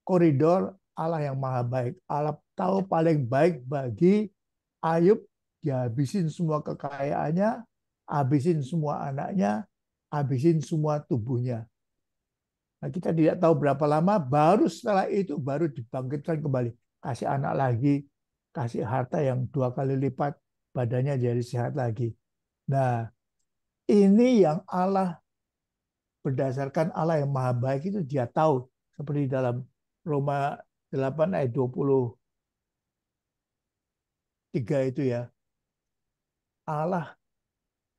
koridor Allah yang maha baik. Allah tahu paling baik bagi Ayub dihabisin semua kekayaannya, habisin semua anaknya, habisin semua tubuhnya. Nah, kita tidak tahu berapa lama, baru setelah itu baru dibangkitkan kembali. Kasih anak lagi, kasih harta yang dua kali lipat, badannya jadi sehat lagi. Nah, ini yang Allah berdasarkan Allah yang maha baik itu dia tahu seperti dalam Roma 8 ayat tiga itu ya. Allah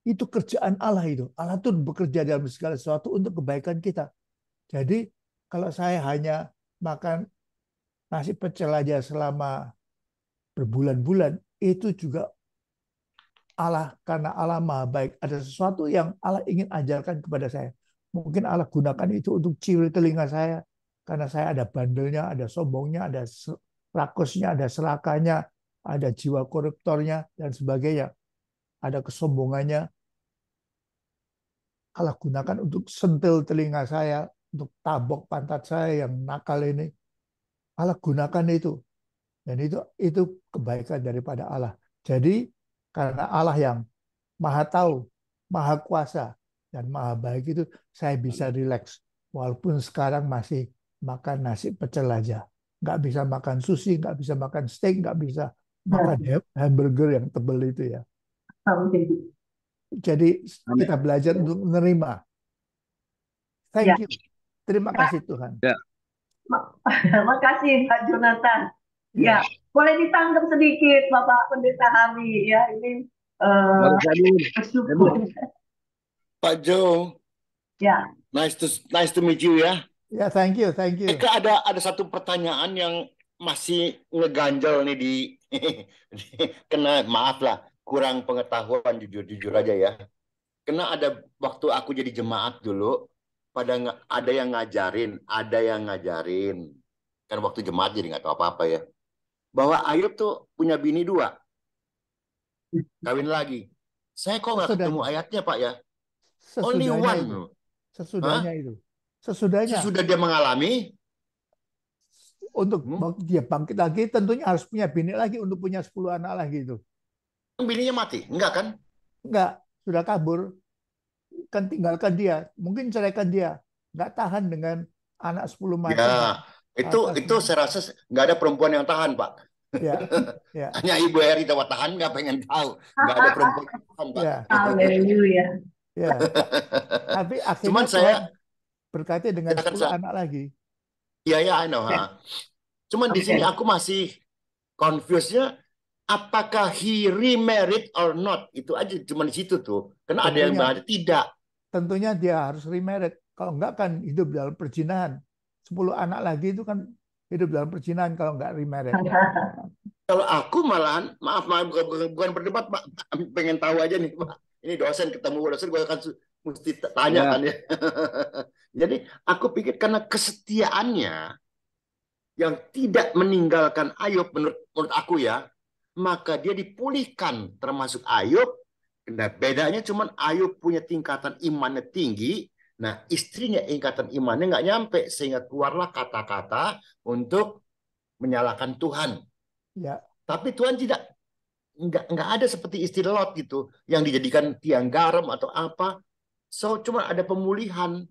itu kerjaan Allah itu. Allah tuh bekerja dalam segala sesuatu untuk kebaikan kita. Jadi kalau saya hanya makan nasi pecel aja selama berbulan-bulan itu juga Allah karena Allah maha baik. Ada sesuatu yang Allah ingin ajarkan kepada saya. Mungkin Allah gunakan itu untuk ciri telinga saya. Karena saya ada bandelnya, ada sombongnya, ada rakusnya, ada serakanya, ada jiwa koruptornya, dan sebagainya. Ada kesombongannya. Allah gunakan untuk sentil telinga saya, untuk tabok pantat saya yang nakal ini. Allah gunakan itu. Dan itu itu kebaikan daripada Allah. Jadi karena Allah yang maha tahu, maha kuasa, dan maha baik itu saya bisa rileks. Walaupun sekarang masih makan nasi pecel aja. Nggak bisa makan sushi, nggak bisa makan steak, nggak bisa makan iya. hamburger yang tebel itu ya. Jadi kita belajar untuk menerima. Thank ya. you. Terima ya. kasih Tuhan. Terima ya. kasih Pak Jonathan. Ya, ya, boleh ditanggap sedikit Bapak Pendeta Hami ya ini uh, bersyukur. Pak Jo, Ya. Nice to nice to meet you ya. Ya, thank you, thank you. Eka eh, ada ada satu pertanyaan yang masih ngeganjel nih di kena maaf lah kurang pengetahuan jujur jujur aja ya. Kena ada waktu aku jadi jemaat dulu pada ada yang ngajarin, ada yang ngajarin. Kan waktu jemaat jadi nggak tahu apa-apa ya bahwa Ayub tuh punya bini dua, kawin lagi. Saya kok nggak ketemu ayatnya Pak ya? Only one. Itu. Sesudahnya Hah? itu. Sesudahnya. Sesudah dia mengalami. Untuk hmm? dia bangkit lagi tentunya harus punya bini lagi untuk punya 10 anak lagi itu. Bininya mati? Enggak kan? Enggak. Sudah kabur. Kan tinggalkan dia. Mungkin ceraikan dia. Enggak tahan dengan anak 10 mati. Ya. Itu itu saya rasa nggak ada perempuan yang tahan pak. Ya, ya. Hanya Ibu Heri tahu tahan nggak pengen tahu, nggak ada perempuan yang tahan pak. Ya. Ya, ya. ya. Tapi akhirnya Cuman saya berkaitan dengan sepuluh saya, anak lagi. Iya ya, I know. Ha. Eh. Cuman okay. di sini aku masih confused nya apakah he remarried or not itu aja cuman di situ tuh. Karena tentunya, ada yang bahas, tidak. Tentunya dia harus remarried. Kalau enggak kan hidup dalam perjinahan. 10 anak lagi itu kan hidup dalam perzinahan kalau nggak remarried. Kalau aku malahan, maaf, maaf bukan, bukan, bukan berdebat, Pak. Pengen tahu aja nih, Pak. Ini dosen ketemu dosen, gue akan mesti tanya ya. kan ya. Jadi aku pikir karena kesetiaannya yang tidak meninggalkan Ayub menurut, menurut aku ya, maka dia dipulihkan termasuk Ayub. Nah, bedanya cuman Ayub punya tingkatan imannya tinggi, Nah, istrinya ikatan imannya nggak nyampe sehingga keluarlah kata-kata untuk menyalahkan Tuhan. Ya. Tapi Tuhan tidak nggak nggak ada seperti istri Lot gitu yang dijadikan tiang garam atau apa. So cuma ada pemulihan.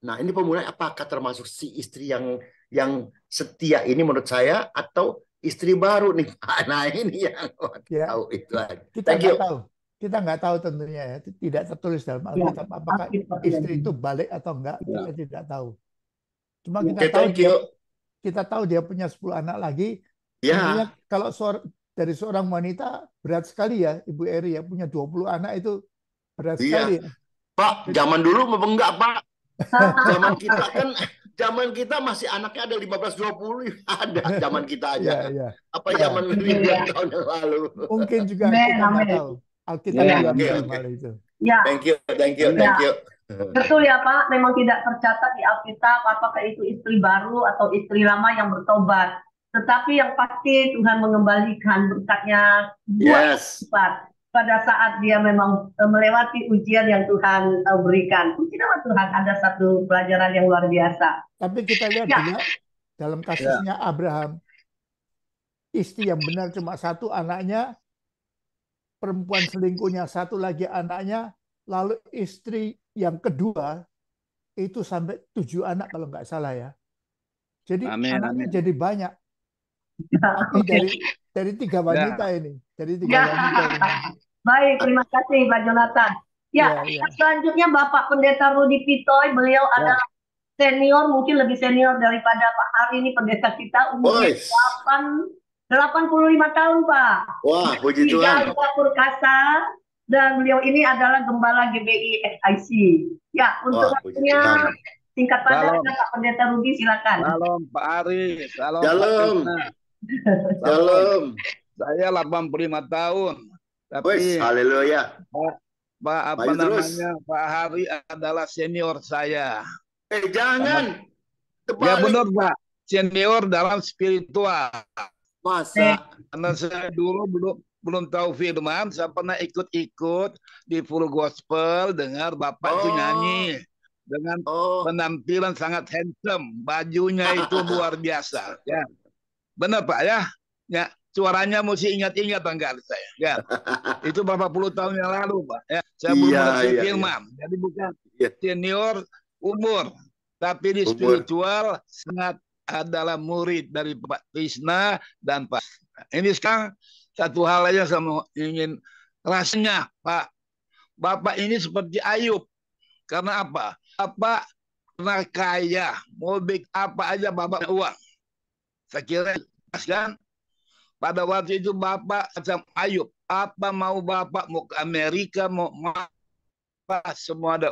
Nah, ini pemulihan apakah termasuk si istri yang yang setia ini menurut saya atau istri baru nih. Nah, ini yang ya. tahu itu. Kita nggak tahu kita nggak tahu tentunya ya, tidak tertulis dalam iya, Alkitab ya, apakah istri itu balik atau enggak, ya. kita tidak tahu. Cuma kita okay, tahu dia, kita tahu dia punya 10 anak lagi. Ya. Kalau suara, dari seorang wanita berat sekali ya, Ibu Eri ya punya 20 anak itu berat ya. sekali. Ya. Pak, zaman dulu enggak, Pak. zaman kita kan zaman kita masih anaknya ada 15 20 ada zaman kita aja. ya, ya. Apa zaman ya. zaman tahun yang lalu. Mungkin juga Men, kita tahu. Alkitab yeah. juga okay, itu. Ya. Thank you, thank you, ya. thank you. Betul ya Pak, memang tidak tercatat di Alkitab apakah itu istri baru atau istri lama yang bertobat. Tetapi yang pasti Tuhan mengembalikan berkatnya buat yes. cepat pada saat dia memang eh, melewati ujian yang Tuhan eh, berikan. Puji nama Tuhan ada satu pelajaran yang luar biasa. Tapi kita lihat ya. juga dalam kasusnya ya. Abraham, istri yang benar cuma satu anaknya perempuan selingkuhnya satu lagi anaknya, lalu istri yang kedua itu sampai tujuh anak kalau nggak salah ya. Jadi amin, anaknya amin. jadi banyak. Tapi dari dari tiga wanita ya. ini, dari tiga ya. wanita ini. Baik, terima kasih Pak Jonathan. Ya, ya, ya. selanjutnya Bapak Pendeta Rudi Pitoy, beliau ya. adalah senior, mungkin lebih senior daripada Pak Hari ini pendeta kita umur 8 85 tahun Pak. Wah, puji Tuhan. Pak Purkasa dan beliau ini adalah gembala GBI SIC. Ya, untuk Wah, waktunya saja, Pak Pendeta Rudi silakan. Salam Pak Ari, salam. Salam. Salam. Saya 85 tahun. Tapi haleluya. Pak, apa namanya? Terus. Pak Hari adalah senior saya. Eh jangan. Ya benar Pak, senior dalam spiritual. Masa? Eh. Karena saya dulu belum belum tahu firman, saya pernah ikut-ikut di full gospel, dengar bapak oh. itu nyanyi oh. dengan oh. penampilan sangat handsome, bajunya itu luar biasa. Ya, benar pak ya? Ya, suaranya mesti ingat-ingat enggak saya. Ya, itu berapa puluh tahun yang lalu pak. Ya, saya iya, belum ya, ya, firman, jadi bukan ya. senior umur, tapi di umur. spiritual sangat adalah murid dari Pak Krishna dan Pak. Ini sekarang satu hal aja saya mau ingin rasanya Pak. Bapak ini seperti Ayub. Karena apa? Bapak pernah kaya, mau bikin apa aja Bapak uang. Saya kira kan pada waktu itu Bapak macam Ayub. Apa mau Bapak mau ke Amerika, mau apa semua ada.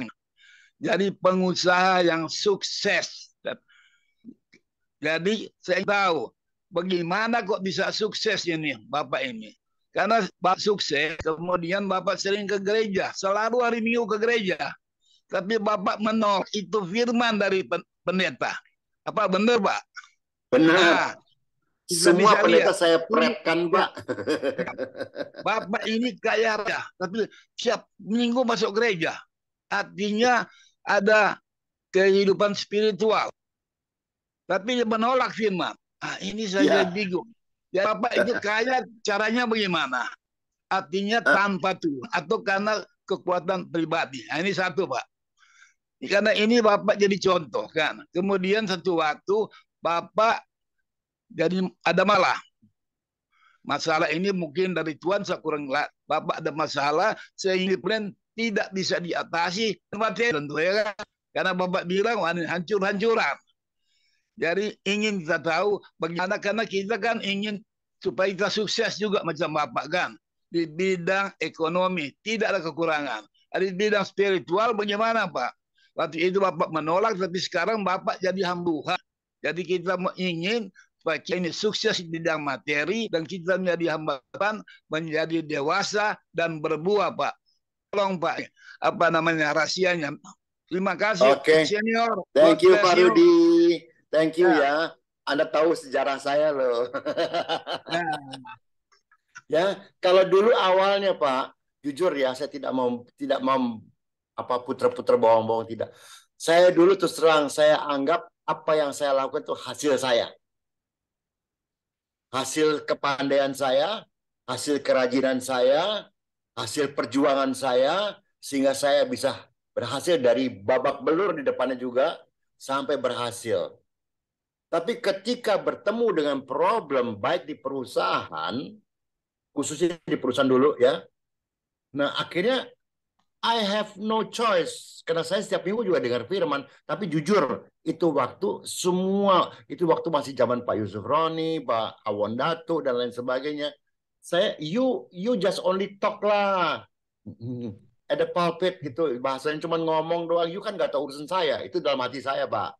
Jadi pengusaha yang sukses jadi saya tahu bagaimana kok bisa sukses ini Bapak ini. Karena Bapak sukses, kemudian Bapak sering ke gereja, selalu hari Minggu ke gereja. Tapi Bapak menolak itu firman dari pendeta. Apa benar Pak? Benar. Nah, semua pendeta ya. saya prepkan, ya. Pak. Bapak ini kaya raya, tapi siap minggu masuk gereja. Artinya ada kehidupan spiritual tapi menolak firman. Nah, ini saya ya. bingung. Ya Bapak itu kaya caranya bagaimana? Artinya eh. tanpa Tuhan atau karena kekuatan pribadi. Nah, ini satu Pak. Karena ini Bapak jadi contoh kan. Kemudian satu waktu Bapak jadi ada malah. Masalah ini mungkin dari Tuhan saya kurang Bapak ada masalah sehingga plan tidak bisa diatasi. Tentu ya kan. Karena Bapak bilang hancur-hancuran. Jadi ingin kita tahu bagaimana karena kita kan ingin supaya kita sukses juga macam Bapak kan di bidang ekonomi tidak ada kekurangan. Di bidang spiritual bagaimana Pak? Waktu itu Bapak menolak tapi sekarang Bapak jadi hambuhan. Jadi kita ingin supaya ini sukses di bidang materi dan kita menjadi hambatan, menjadi dewasa dan berbuah Pak. Tolong Pak, apa namanya rahasianya. Terima kasih okay. senior. Thank you Pak Rudi. Thank you ya. ya. Anda tahu sejarah saya loh. ya. ya, kalau dulu awalnya Pak, jujur ya saya tidak mau tidak mau apa puter-puter bohong-bohong tidak. Saya dulu terus terang saya anggap apa yang saya lakukan itu hasil saya. Hasil kepandaian saya, hasil kerajinan saya, hasil perjuangan saya sehingga saya bisa berhasil dari babak belur di depannya juga sampai berhasil. Tapi ketika bertemu dengan problem baik di perusahaan, khususnya di perusahaan dulu ya. Nah, akhirnya I have no choice karena saya setiap minggu juga dengar firman, tapi jujur itu waktu semua itu waktu masih zaman Pak Yusuf Roni, Pak Awon Datu dan lain sebagainya. Saya you you just only talk lah. Ada pulpit gitu bahasanya cuma ngomong doang. You kan nggak tahu urusan saya. Itu dalam hati saya, Pak.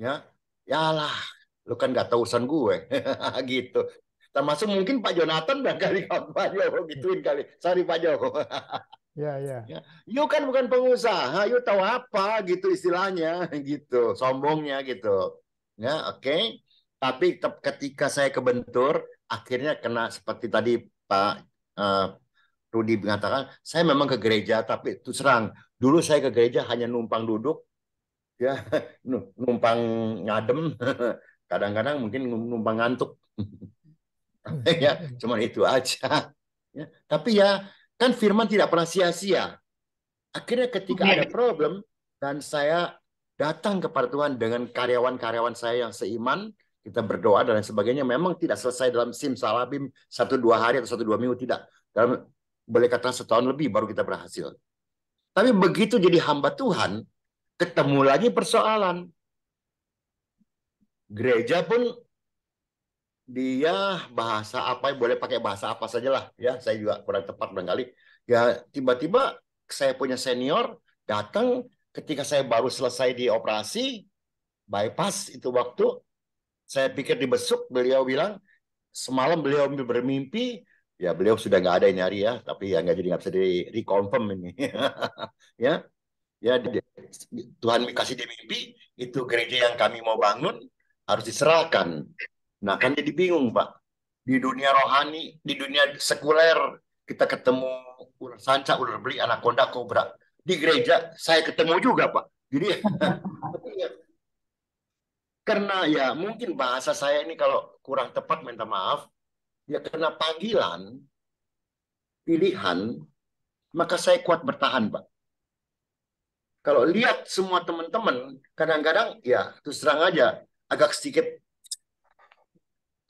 Ya, yalah lu kan nggak tahu urusan gue gitu termasuk mungkin Pak Jonathan dan kali Pak Joko gituin kali sorry Pak Joko ya iya. ya you kan bukan pengusaha you tahu apa gitu istilahnya gitu sombongnya gitu ya oke okay? tapi ketika saya kebentur akhirnya kena seperti tadi Pak uh, Rudi mengatakan saya memang ke gereja tapi itu serang dulu saya ke gereja hanya numpang duduk ya numpang ngadem kadang-kadang mungkin numpang ngantuk ya cuman itu aja ya, tapi ya kan firman tidak pernah sia-sia akhirnya ketika iya. ada problem dan saya datang kepada Tuhan dengan karyawan-karyawan saya yang seiman kita berdoa dan lain sebagainya memang tidak selesai dalam sim salabim satu dua hari atau satu dua minggu tidak dalam boleh kata setahun lebih baru kita berhasil tapi begitu jadi hamba Tuhan ketemu lagi persoalan. Gereja pun dia bahasa apa boleh pakai bahasa apa saja lah ya saya juga kurang tepat barangkali ya tiba-tiba saya punya senior datang ketika saya baru selesai di operasi bypass itu waktu saya pikir dibesuk beliau bilang semalam beliau bermimpi ya beliau sudah nggak ada ini hari ya tapi ya nggak jadi nggak bisa di reconfirm ini ya ya Tuhan kasih dia mimpi itu gereja yang kami mau bangun harus diserahkan nah kan jadi bingung pak di dunia rohani di dunia sekuler kita ketemu ular sanca ular beli anak kondak kobra di gereja saya ketemu juga pak jadi karena ya mungkin bahasa saya ini kalau kurang tepat minta maaf ya karena panggilan pilihan maka saya kuat bertahan pak kalau lihat semua teman-teman, kadang-kadang ya terus terang aja agak sedikit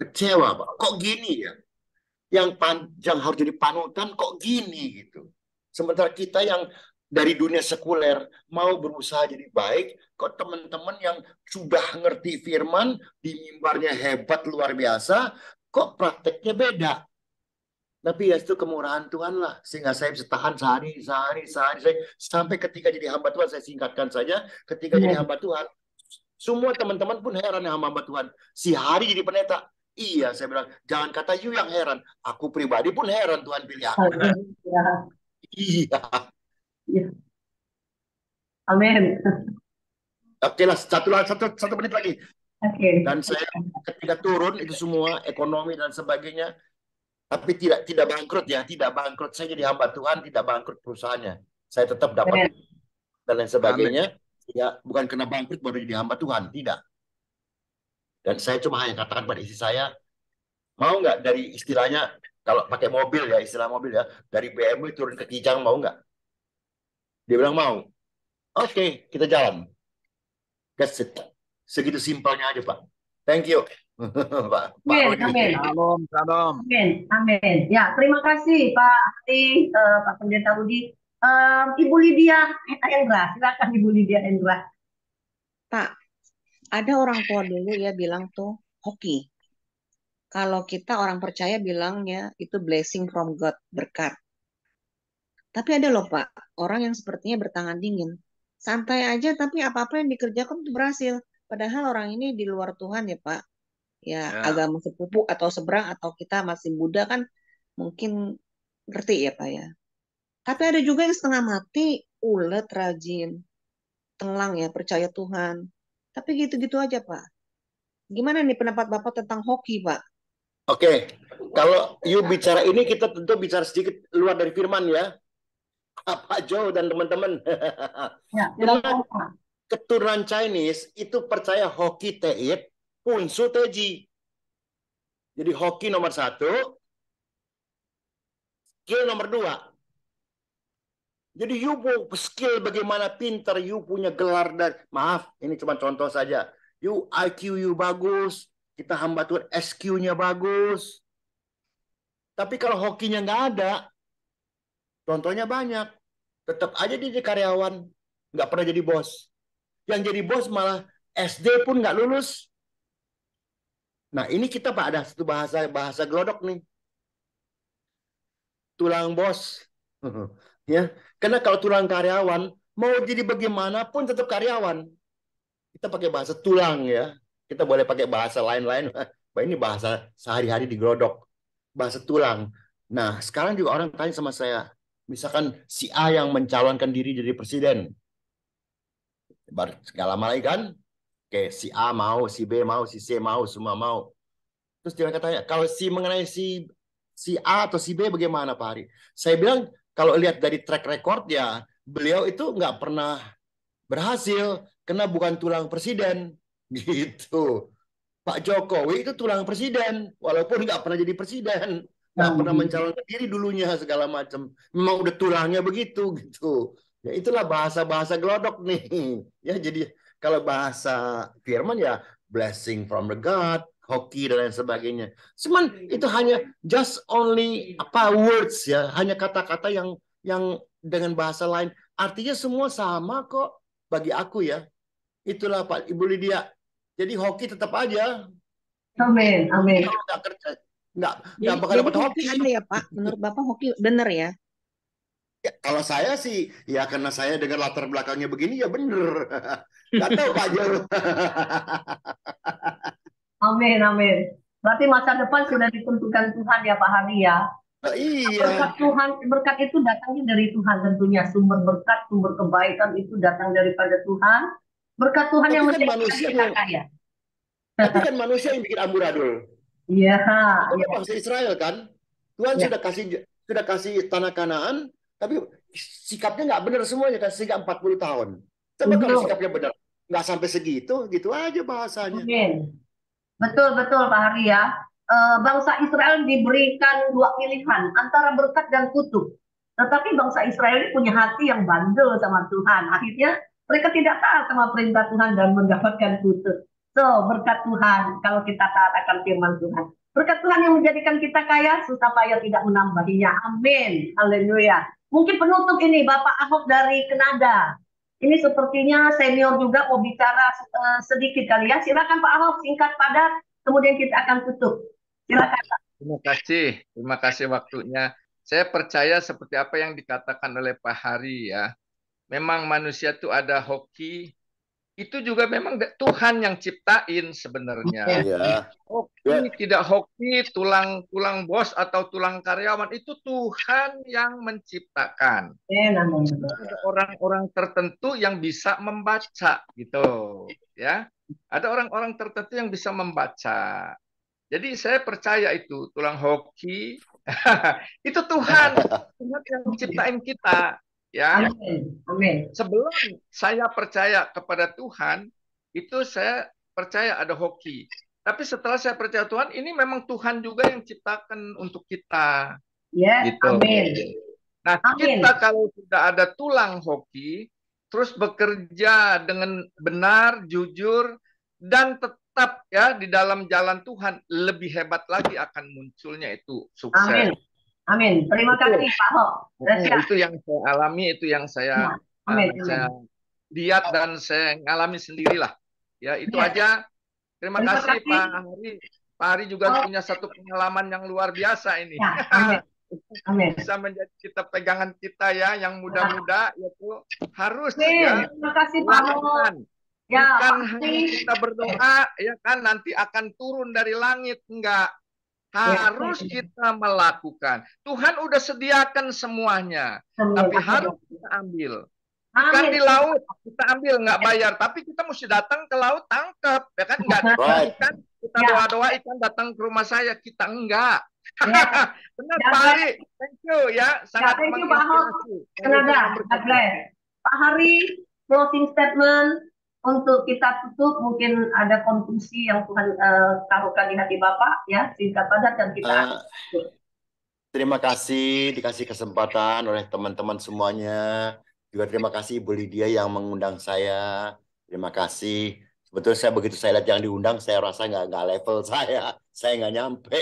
kecewa, Pak. Kok gini ya? Yang panjang harus jadi panutan kok gini gitu. Sementara kita yang dari dunia sekuler mau berusaha jadi baik, kok teman-teman yang sudah ngerti firman di mimbarnya hebat luar biasa, kok prakteknya beda? Tapi ya itu kemurahan Tuhan lah. Sehingga saya bisa tahan sehari, sehari, sehari. Saya, sampai ketika jadi hamba Tuhan, saya singkatkan saja. Ketika ya. jadi hamba Tuhan, semua teman-teman pun heran ya hamba Tuhan. Si hari jadi pendeta. Iya, saya bilang. Jangan kata you yang heran. Aku pribadi pun heran Tuhan pilih aku. Ya. iya. Ya. Amin. Oke lah, satu, satu, satu menit lagi. Okay. Dan saya ketika turun itu semua ekonomi dan sebagainya tapi tidak tidak bangkrut ya, tidak bangkrut saya jadi hamba Tuhan, tidak bangkrut perusahaannya. Saya tetap dapat Amen. dan lain sebagainya. Ya, bukan kena bangkrut baru jadi hamba Tuhan, tidak. Dan saya cuma hanya katakan pada istri saya, mau nggak dari istilahnya kalau pakai mobil ya istilah mobil ya dari BMW turun ke Kijang mau nggak? Dia bilang mau. Oke, okay, kita jalan. Keset, Segitu simpelnya aja Pak. Thank you. Pak, amin, amin. Salam, salam. Amin, amin. Ya, terima kasih Pak Hati, uh, eh, Pak Pendeta Rudi. Um, Ibu Lydia Endra, silakan Ibu Lydia Endra. Pak, ada orang tua dulu ya bilang tuh hoki. Kalau kita orang percaya bilangnya itu blessing from God, berkat. Tapi ada loh Pak, orang yang sepertinya bertangan dingin. Santai aja tapi apa-apa yang dikerjakan itu berhasil. Padahal orang ini di luar Tuhan ya Pak ya, ya agama sepupu atau seberang atau kita masih muda kan mungkin ngerti ya pak ya tapi ada juga yang setengah mati ulet rajin tenang ya percaya Tuhan tapi gitu-gitu aja pak gimana nih pendapat bapak tentang hoki pak Oke, okay. kalau you bicara ini kita tentu bicara sedikit luar dari firman ya. Pak Joe dan teman-teman. Ya, keturunan Chinese itu percaya hoki teit Kunsu Teji. Jadi hoki nomor satu, skill nomor dua. Jadi you skill bagaimana pintar you punya gelar dan maaf ini cuma contoh saja. You IQ you bagus, kita hamba Tuhan SQ-nya bagus. Tapi kalau hokinya nggak ada, contohnya banyak. Tetap aja dia jadi karyawan, nggak pernah jadi bos. Yang jadi bos malah SD pun nggak lulus, Nah, ini kita Pak ada satu bahasa bahasa grodok nih. Tulang bos. ya, karena kalau tulang karyawan mau jadi bagaimanapun tetap karyawan. Kita pakai bahasa tulang ya. Kita boleh pakai bahasa lain-lain. Ini bahasa sehari-hari di gelodok Bahasa tulang. Nah, sekarang juga orang tanya sama saya, misalkan si A yang mencalonkan diri jadi presiden. baru segala lagi kan? Oke, si A mau, si B mau, si C mau, semua mau. Terus dia katanya, kalau si mengenai si si A atau si B bagaimana Pak Hari? Saya bilang kalau lihat dari track record ya, beliau itu nggak pernah berhasil karena bukan tulang presiden gitu. Pak Jokowi itu tulang presiden, walaupun nggak pernah jadi presiden, nggak hmm. pernah mencalonkan diri dulunya segala macam. Memang udah tulangnya begitu gitu. Ya itulah bahasa-bahasa gelodok nih. Ya jadi kalau bahasa Firman ya blessing from the God, hoki dan lain sebagainya. Cuman itu hanya just only apa words ya, hanya kata-kata yang yang dengan bahasa lain. Artinya semua sama kok bagi aku ya. Itulah Pak Ibu Lydia. Jadi hoki tetap aja. Amin, amin. Kalau nggak kerja, nggak nggak bakal dapat hoki. ya Pak, menurut Bapak hoki benar ya? Ya, kalau saya sih, ya karena saya dengar latar belakangnya begini, ya bener. Gak tahu Pak Jero. amin, amin. Berarti masa depan sudah ditentukan Tuhan ya Pak Hari ya. Oh, iya. Berkat Tuhan, berkat itu datangnya dari Tuhan tentunya. Sumber berkat, sumber kebaikan itu datang daripada Tuhan. Berkat Tuhan Tapi yang kan manusia kita kaya. Tapi kan manusia yang bikin amburadul. Iya. Itu ya. bangsa Israel kan. Tuhan ya. sudah kasih sudah kasih tanah Kanaan, tapi sikapnya nggak benar semuanya kan sehingga 40 tahun. Tapi kalau sikapnya benar, nggak sampai segitu, gitu aja bahasanya. Oke. Betul betul Pak Hari ya. E, bangsa Israel diberikan dua pilihan antara berkat dan kutuk. Tetapi bangsa Israel ini punya hati yang bandel sama Tuhan. Akhirnya mereka tidak taat sama perintah Tuhan dan mendapatkan kutuk. So, berkat Tuhan kalau kita taat akan firman Tuhan. Berkat Tuhan yang menjadikan kita kaya, susah payah tidak menambahinya. Amin. Haleluya. Mungkin penutup ini Bapak Ahok dari Kanada. Ini sepertinya senior juga mau bicara eh, sedikit kali ya. Silakan Pak Ahok singkat padat, kemudian kita akan tutup. Silakan. Pak. Terima kasih, terima kasih waktunya. Saya percaya seperti apa yang dikatakan oleh Pak Hari ya. Memang manusia itu ada hoki, itu juga memang Tuhan yang ciptain sebenarnya. Yeah. Iya. Hoki yeah. tidak hoki tulang tulang bos atau tulang karyawan itu Tuhan yang menciptakan. Iya, Ada orang-orang tertentu yang bisa membaca gitu, ya. Ada orang-orang tertentu yang bisa membaca. Jadi saya percaya itu tulang hoki itu Tuhan, Tuhan yang menciptain kita Ya. Amin. Sebelum saya percaya kepada Tuhan, itu saya percaya ada hoki. Tapi setelah saya percaya Tuhan, ini memang Tuhan juga yang ciptakan untuk kita. Ya, gitu. amin. Nah, amin. kita kalau sudah ada tulang hoki, terus bekerja dengan benar, jujur, dan tetap ya di dalam jalan Tuhan, lebih hebat lagi akan munculnya itu sukses. Amin. Amin. Terima kasih Pak Ho. Oh, itu yang saya alami, itu yang saya, amin, uh, saya lihat dan saya alami sendirilah. Ya itu ya. aja. Terima, Terima kasih, kasih Pak Hari. Pak Hari juga oh. punya satu pengalaman yang luar biasa ini. Ya, amin. Amin. bisa menjadi kita pegangan kita ya yang muda-muda yaitu harus amin. ya terima kasih Pak Hok. Ya, bukan hanya kita berdoa ya kan nanti akan turun dari langit enggak Ya, ya, harus ya, kita melakukan. Tuhan udah sediakan semuanya, Amin. tapi harus kita ambil. Bukan di laut kita ambil nggak bayar, tapi kita mesti datang ke laut tangkap, ya kan nggak ikan kita ya. doa doa ikan datang ke rumah saya kita enggak. Ya. Benar ya, Pak Hari, thank you ya, sangat ya, thank you Pak Hari. Pak Hari, closing statement untuk kita tutup mungkin ada konklusi yang Tuhan uh, taruhkan di hati Bapak ya singkat padat dan kita uh, terima kasih dikasih kesempatan oleh teman-teman semuanya juga terima kasih Ibu Lydia yang mengundang saya terima kasih sebetulnya saya begitu saya lihat yang diundang saya rasa nggak nggak level saya saya nggak nyampe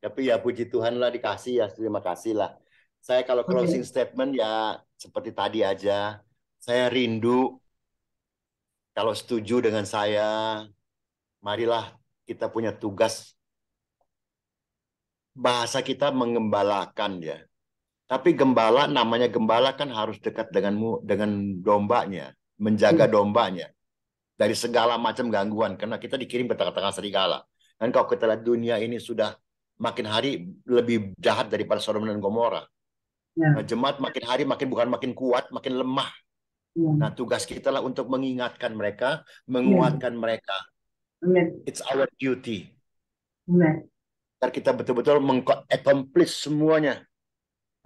tapi ya puji Tuhan lah dikasih ya terima kasih lah saya kalau iya. closing okay. statement ya seperti tadi aja saya rindu kalau setuju dengan saya, marilah kita punya tugas bahasa kita mengembalakan ya. Tapi gembala namanya gembala kan harus dekat denganmu dengan dombanya, menjaga hmm. dombanya dari segala macam gangguan karena kita dikirim ke tengah serigala. Dan kalau kita lihat dunia ini sudah makin hari lebih jahat daripada Sodom dan Gomora. Ya. jemaat makin hari makin bukan makin kuat, makin lemah. Iya. Nah, tugas kita lah untuk mengingatkan mereka, menguatkan iya. mereka. It's our duty. Ya. Agar kita betul-betul meng semuanya.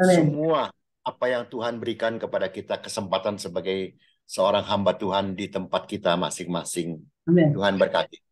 Amen. Semua apa yang Tuhan berikan kepada kita kesempatan sebagai seorang hamba Tuhan di tempat kita masing-masing. Tuhan berkati.